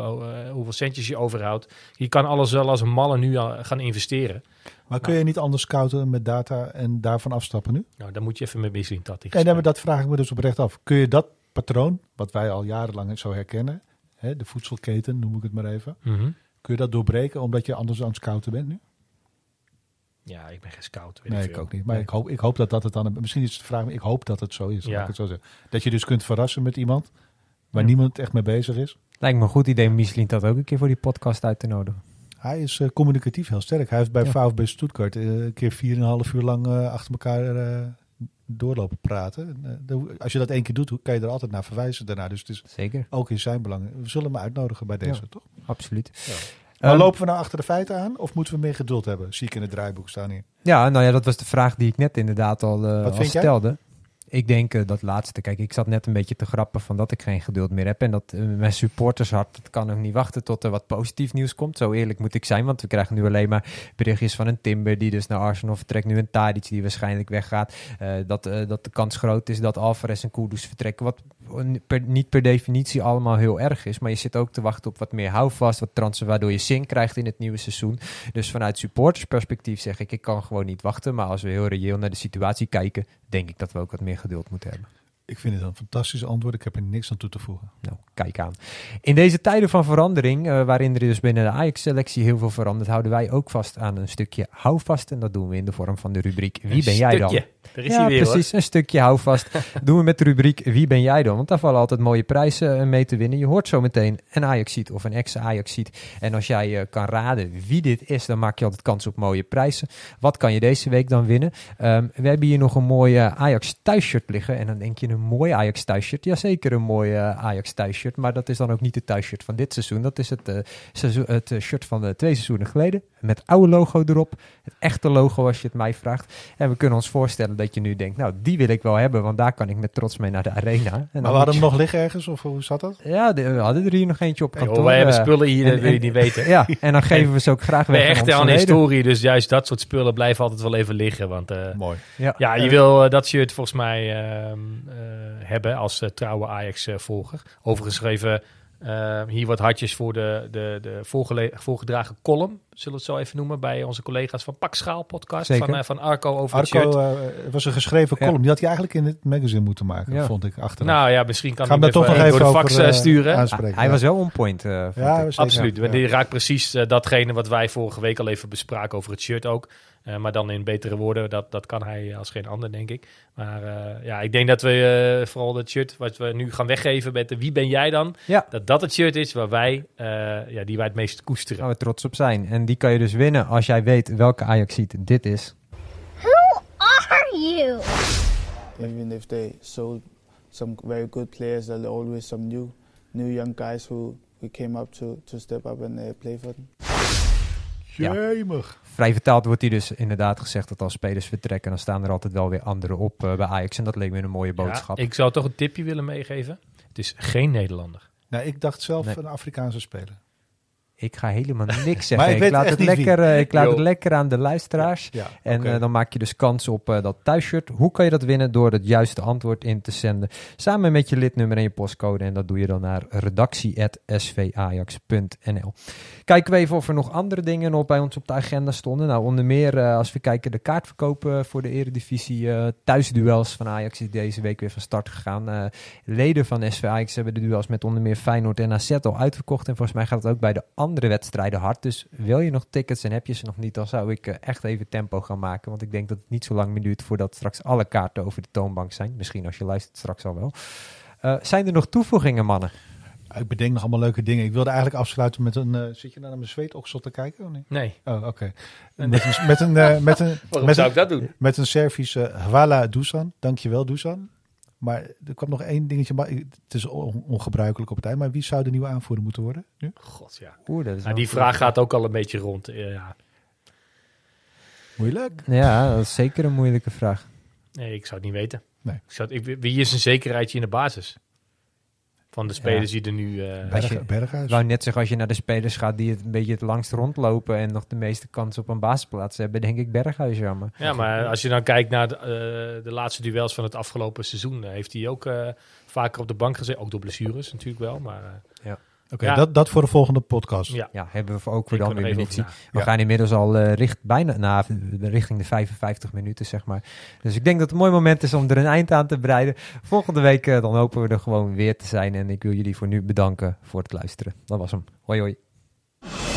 hoeveel centjes je overhoudt. Je kan alles wel als een malle nu gaan investeren. Maar kun nou. je niet anders scouten met data en daarvan afstappen nu? Nou, dan moet je even mee bezig dat. En nee, dat vraag ik me dus oprecht af. Kun je dat patroon, wat wij al jarenlang zo herkennen, de voedselketen noem ik het maar even. Mhm. Kun je dat doorbreken omdat je anders aan het scouten bent nu? Ja, ik ben geen scout. Weet nee, ik, ook niet. Maar ik, hoop, ik hoop dat dat het dan... Misschien is het de vraag, maar ik hoop dat het zo is. het zo Dat je dus kunt verrassen met iemand waar niemand echt mee bezig is. Lijkt me een goed idee Michelin dat ook een keer voor die podcast uit te nodigen. Hij is eh, communicatief heel sterk. Hij heeft bij ja. VfB Stuttgart eh, een keer 4,5 uur lang eh, achter elkaar doorlopen praten. Eh, als je dat één keer doet, kan je er altijd naar verwijzen daarna. Dus het is Zeker. ook in zijn belang. We zullen hem uitnodigen bij deze, toch? Absoluut. Ehm, maar lopen we nou achter de feiten aan of moeten we meer geduld hebben? Zie ik in het draaiboek staan hier. Ja, nou ja, dat was de vraag die ik net inderdaad al, uh, al stelde ik denk eh, dat laatste. Kijk, ik zat net een beetje te grappen van dat ik geen geduld meer heb. En dat eh, mijn mijn hart het kan ook niet wachten tot er wat positief nieuws komt. Zo eerlijk moet ik zijn, want we krijgen nu alleen maar berichtjes van een Timber die dus naar Arsenal vertrekt. Nu een Tadic die waarschijnlijk weggaat. Eh, dat, dat de kans groot is dat Alvarez en Kudus vertrekken. Wat niet per definitie allemaal heel erg is. Maar je zit ook te wachten op wat meer houvast, wat transen waardoor je zin krijgt in het nieuwe seizoen. Dus vanuit supportersperspectief zeg ik, ik kan gewoon niet wachten. Maar als we heel reëel naar de situatie kijken, denk ik dat we ook wat meer خديوط متعبه Ik vind het een fantastisch antwoord. Ik heb er niks aan toe te voegen. Nou, kijk aan. In deze tijden van verandering, eh, waarin er dus binnen de Ajax-selectie heel veel verandert, houden wij ook vast aan een stukje houvast. En dat doen we in de vorm van de rubriek Wie ben jij dan? Er is ja, weer, precies. Een stukje houvast (laughs) doen we met de rubriek Wie ben jij dan? Want daar vallen altijd mooie prijzen eh, mee te winnen. Je hoort zo meteen een ajax of een ex-Ajax-ziet. En als jij eh, kan raden wie dit is, dan maak je altijd kans op mooie prijzen. Wat kan je deze week dan winnen? Ehm, we hebben hier nog een mooie Ajax-thuisshirt liggen. En dan denk je een mooi Ajax thuisshirt. Jazeker een mooi eh, Ajax thuisshirt. Maar dat is dan ook niet het thuisshirt van dit seizoen. Dat is het, eh, seizoen, het eh, shirt van de twee seizoenen geleden. Met oude logo erop. Het echte logo als je het mij vraagt. En we kunnen ons voorstellen dat je nu denkt, nou die wil ik wel hebben. Want daar kan ik met trots mee naar de arena. En maar we hadden nog liggen ergens? Of hoe zat dat? Ja, de, we hadden er hier nog eentje op kantoor. Hey, wij hebben spullen hier, dat wil je niet weten. (laughs) Ja, en dan geven we ze ook graag weg. Echt aan, aan historie. Dus juist dat soort spullen blijven altijd wel even liggen. Want, Mooi. Ja, ja je wil dat shirt volgens mij... Ehm, eh, hebben als eh, trouwe Ajax-volger. Overgeschreven eh, hier wat hartjes voor de, de, de voorgedragen column, zullen we het zo even noemen, bij onze collega's van Pak Schaal podcast, van, van Arco over Arco, het was een geschreven column, die had hij eigenlijk in het magazine moeten maken, vond ik, achteraf. Nou ja, misschien kan Gaan hij toch nog even door de fax sturen. hij was wel on point. ja, Absoluut, die raakt precies datgene wat wij vorige week al even bespraken over het shirt ook. Eh, maar dan in betere woorden, dat, dat kan hij als geen ander, denk ik. Maar eh, ja, ik denk dat we eh, vooral dat shirt wat we nu gaan weggeven met de Wie ben jij dan? Ja. Dat dat het shirt is waar wij, ja, die wij het meest koesteren. Waar we trots op zijn. En die kan je dus winnen als jij weet welke Ajaxiet dit is. Who are you? Even if they sold some very good players, there always some new, new young guys who, who came up to, to step up and uh, play for them. Jemig. Ja. Vrij vertaald wordt hij dus inderdaad gezegd dat als spelers vertrekken, dan staan er altijd wel weer anderen op eh, bij Ajax. En dat leek me een mooie boodschap. Ja, ik zou toch een tipje willen meegeven. Het is geen Nederlander. Nou, ik dacht zelf een Afrikaanse speler ik ga helemaal niks (laughs) zeggen. Eh, ik, laat, het lekker, ik laat, het lekker, aan de luisteraars. en eh, dan maak je dus kans op uh, dat thuisshirt. Hoe kan je dat winnen? Door het juiste antwoord in te zenden. Samen met je lidnummer en je postcode. En dat doe je dan naar redactie.svajax.nl Kijken we even of er nog andere dingen op bij ons op de agenda stonden. Nou, onder meer als we kijken de kaartverkopen voor de eredivisie. thuisduels van Ajax is deze week weer van start gegaan. leden van SV Ajax hebben de duels met onder meer Feyenoord en AZ al uitverkocht. En volgens mij gaat het ook bij de andere andere wedstrijden hard. Dus wil je nog tickets en heb je ze nog niet, dan zou ik eh, echt even tempo gaan maken. Want ik denk dat het niet zo lang meer duurt voordat straks alle kaarten over de toonbank zijn. Misschien als je luistert straks al wel. Uh, zijn er nog toevoegingen, mannen? Ik bedenk nog allemaal leuke dingen. Ik wilde eigenlijk afsluiten met een. Eh, zit je nou naar mijn zweetoksel te kijken? Of niet? Nee. Oh, oké. Met een. Met een, met een (laughs) met zou een, ik dat doen? Met een Servische Hvala Dusan. Dankjewel, Dusan. Maar er kwam nog één dingetje. Maar het is ongebruikelijk op het Maar wie zou de nieuwe aanvoerder moeten worden nu? God ja. Oeh, is nou, die vraag gaat ook al een beetje rond. Eh, ja. Moeilijk. Ja, dat is zeker een moeilijke vraag. Nee, ik zou het niet weten. Nee. Ik ik, wie is een zekerheidje in de basis? Van de spelers die er nu... Uh, Berghuis. net zeggen, als je naar de spelers gaat die het een beetje het langst rondlopen... en nog de meeste kans op een basisplaats hebben, denk ik Berghuis jammer. Ja, maar als je dan kijkt naar de, eh, de laatste duels van het afgelopen seizoen... Eh, heeft hij ook vaker op de bank gezeten. Ook door blessures natuurlijk wel, maar... ja. Oké, dat, dat voor de volgende podcast. Ja, hebben we ook weer dan weer munitie. We gaan inmiddels al eh, richt, bijna nou, richting de 55 minuten, zeg maar. Dus ik denk dat het een mooi moment is om er een eind aan te breiden. Volgende week eh, dan hopen we er gewoon weer te zijn. En ik wil jullie voor nu bedanken voor het luisteren. Dat was hem. Hoi hoi.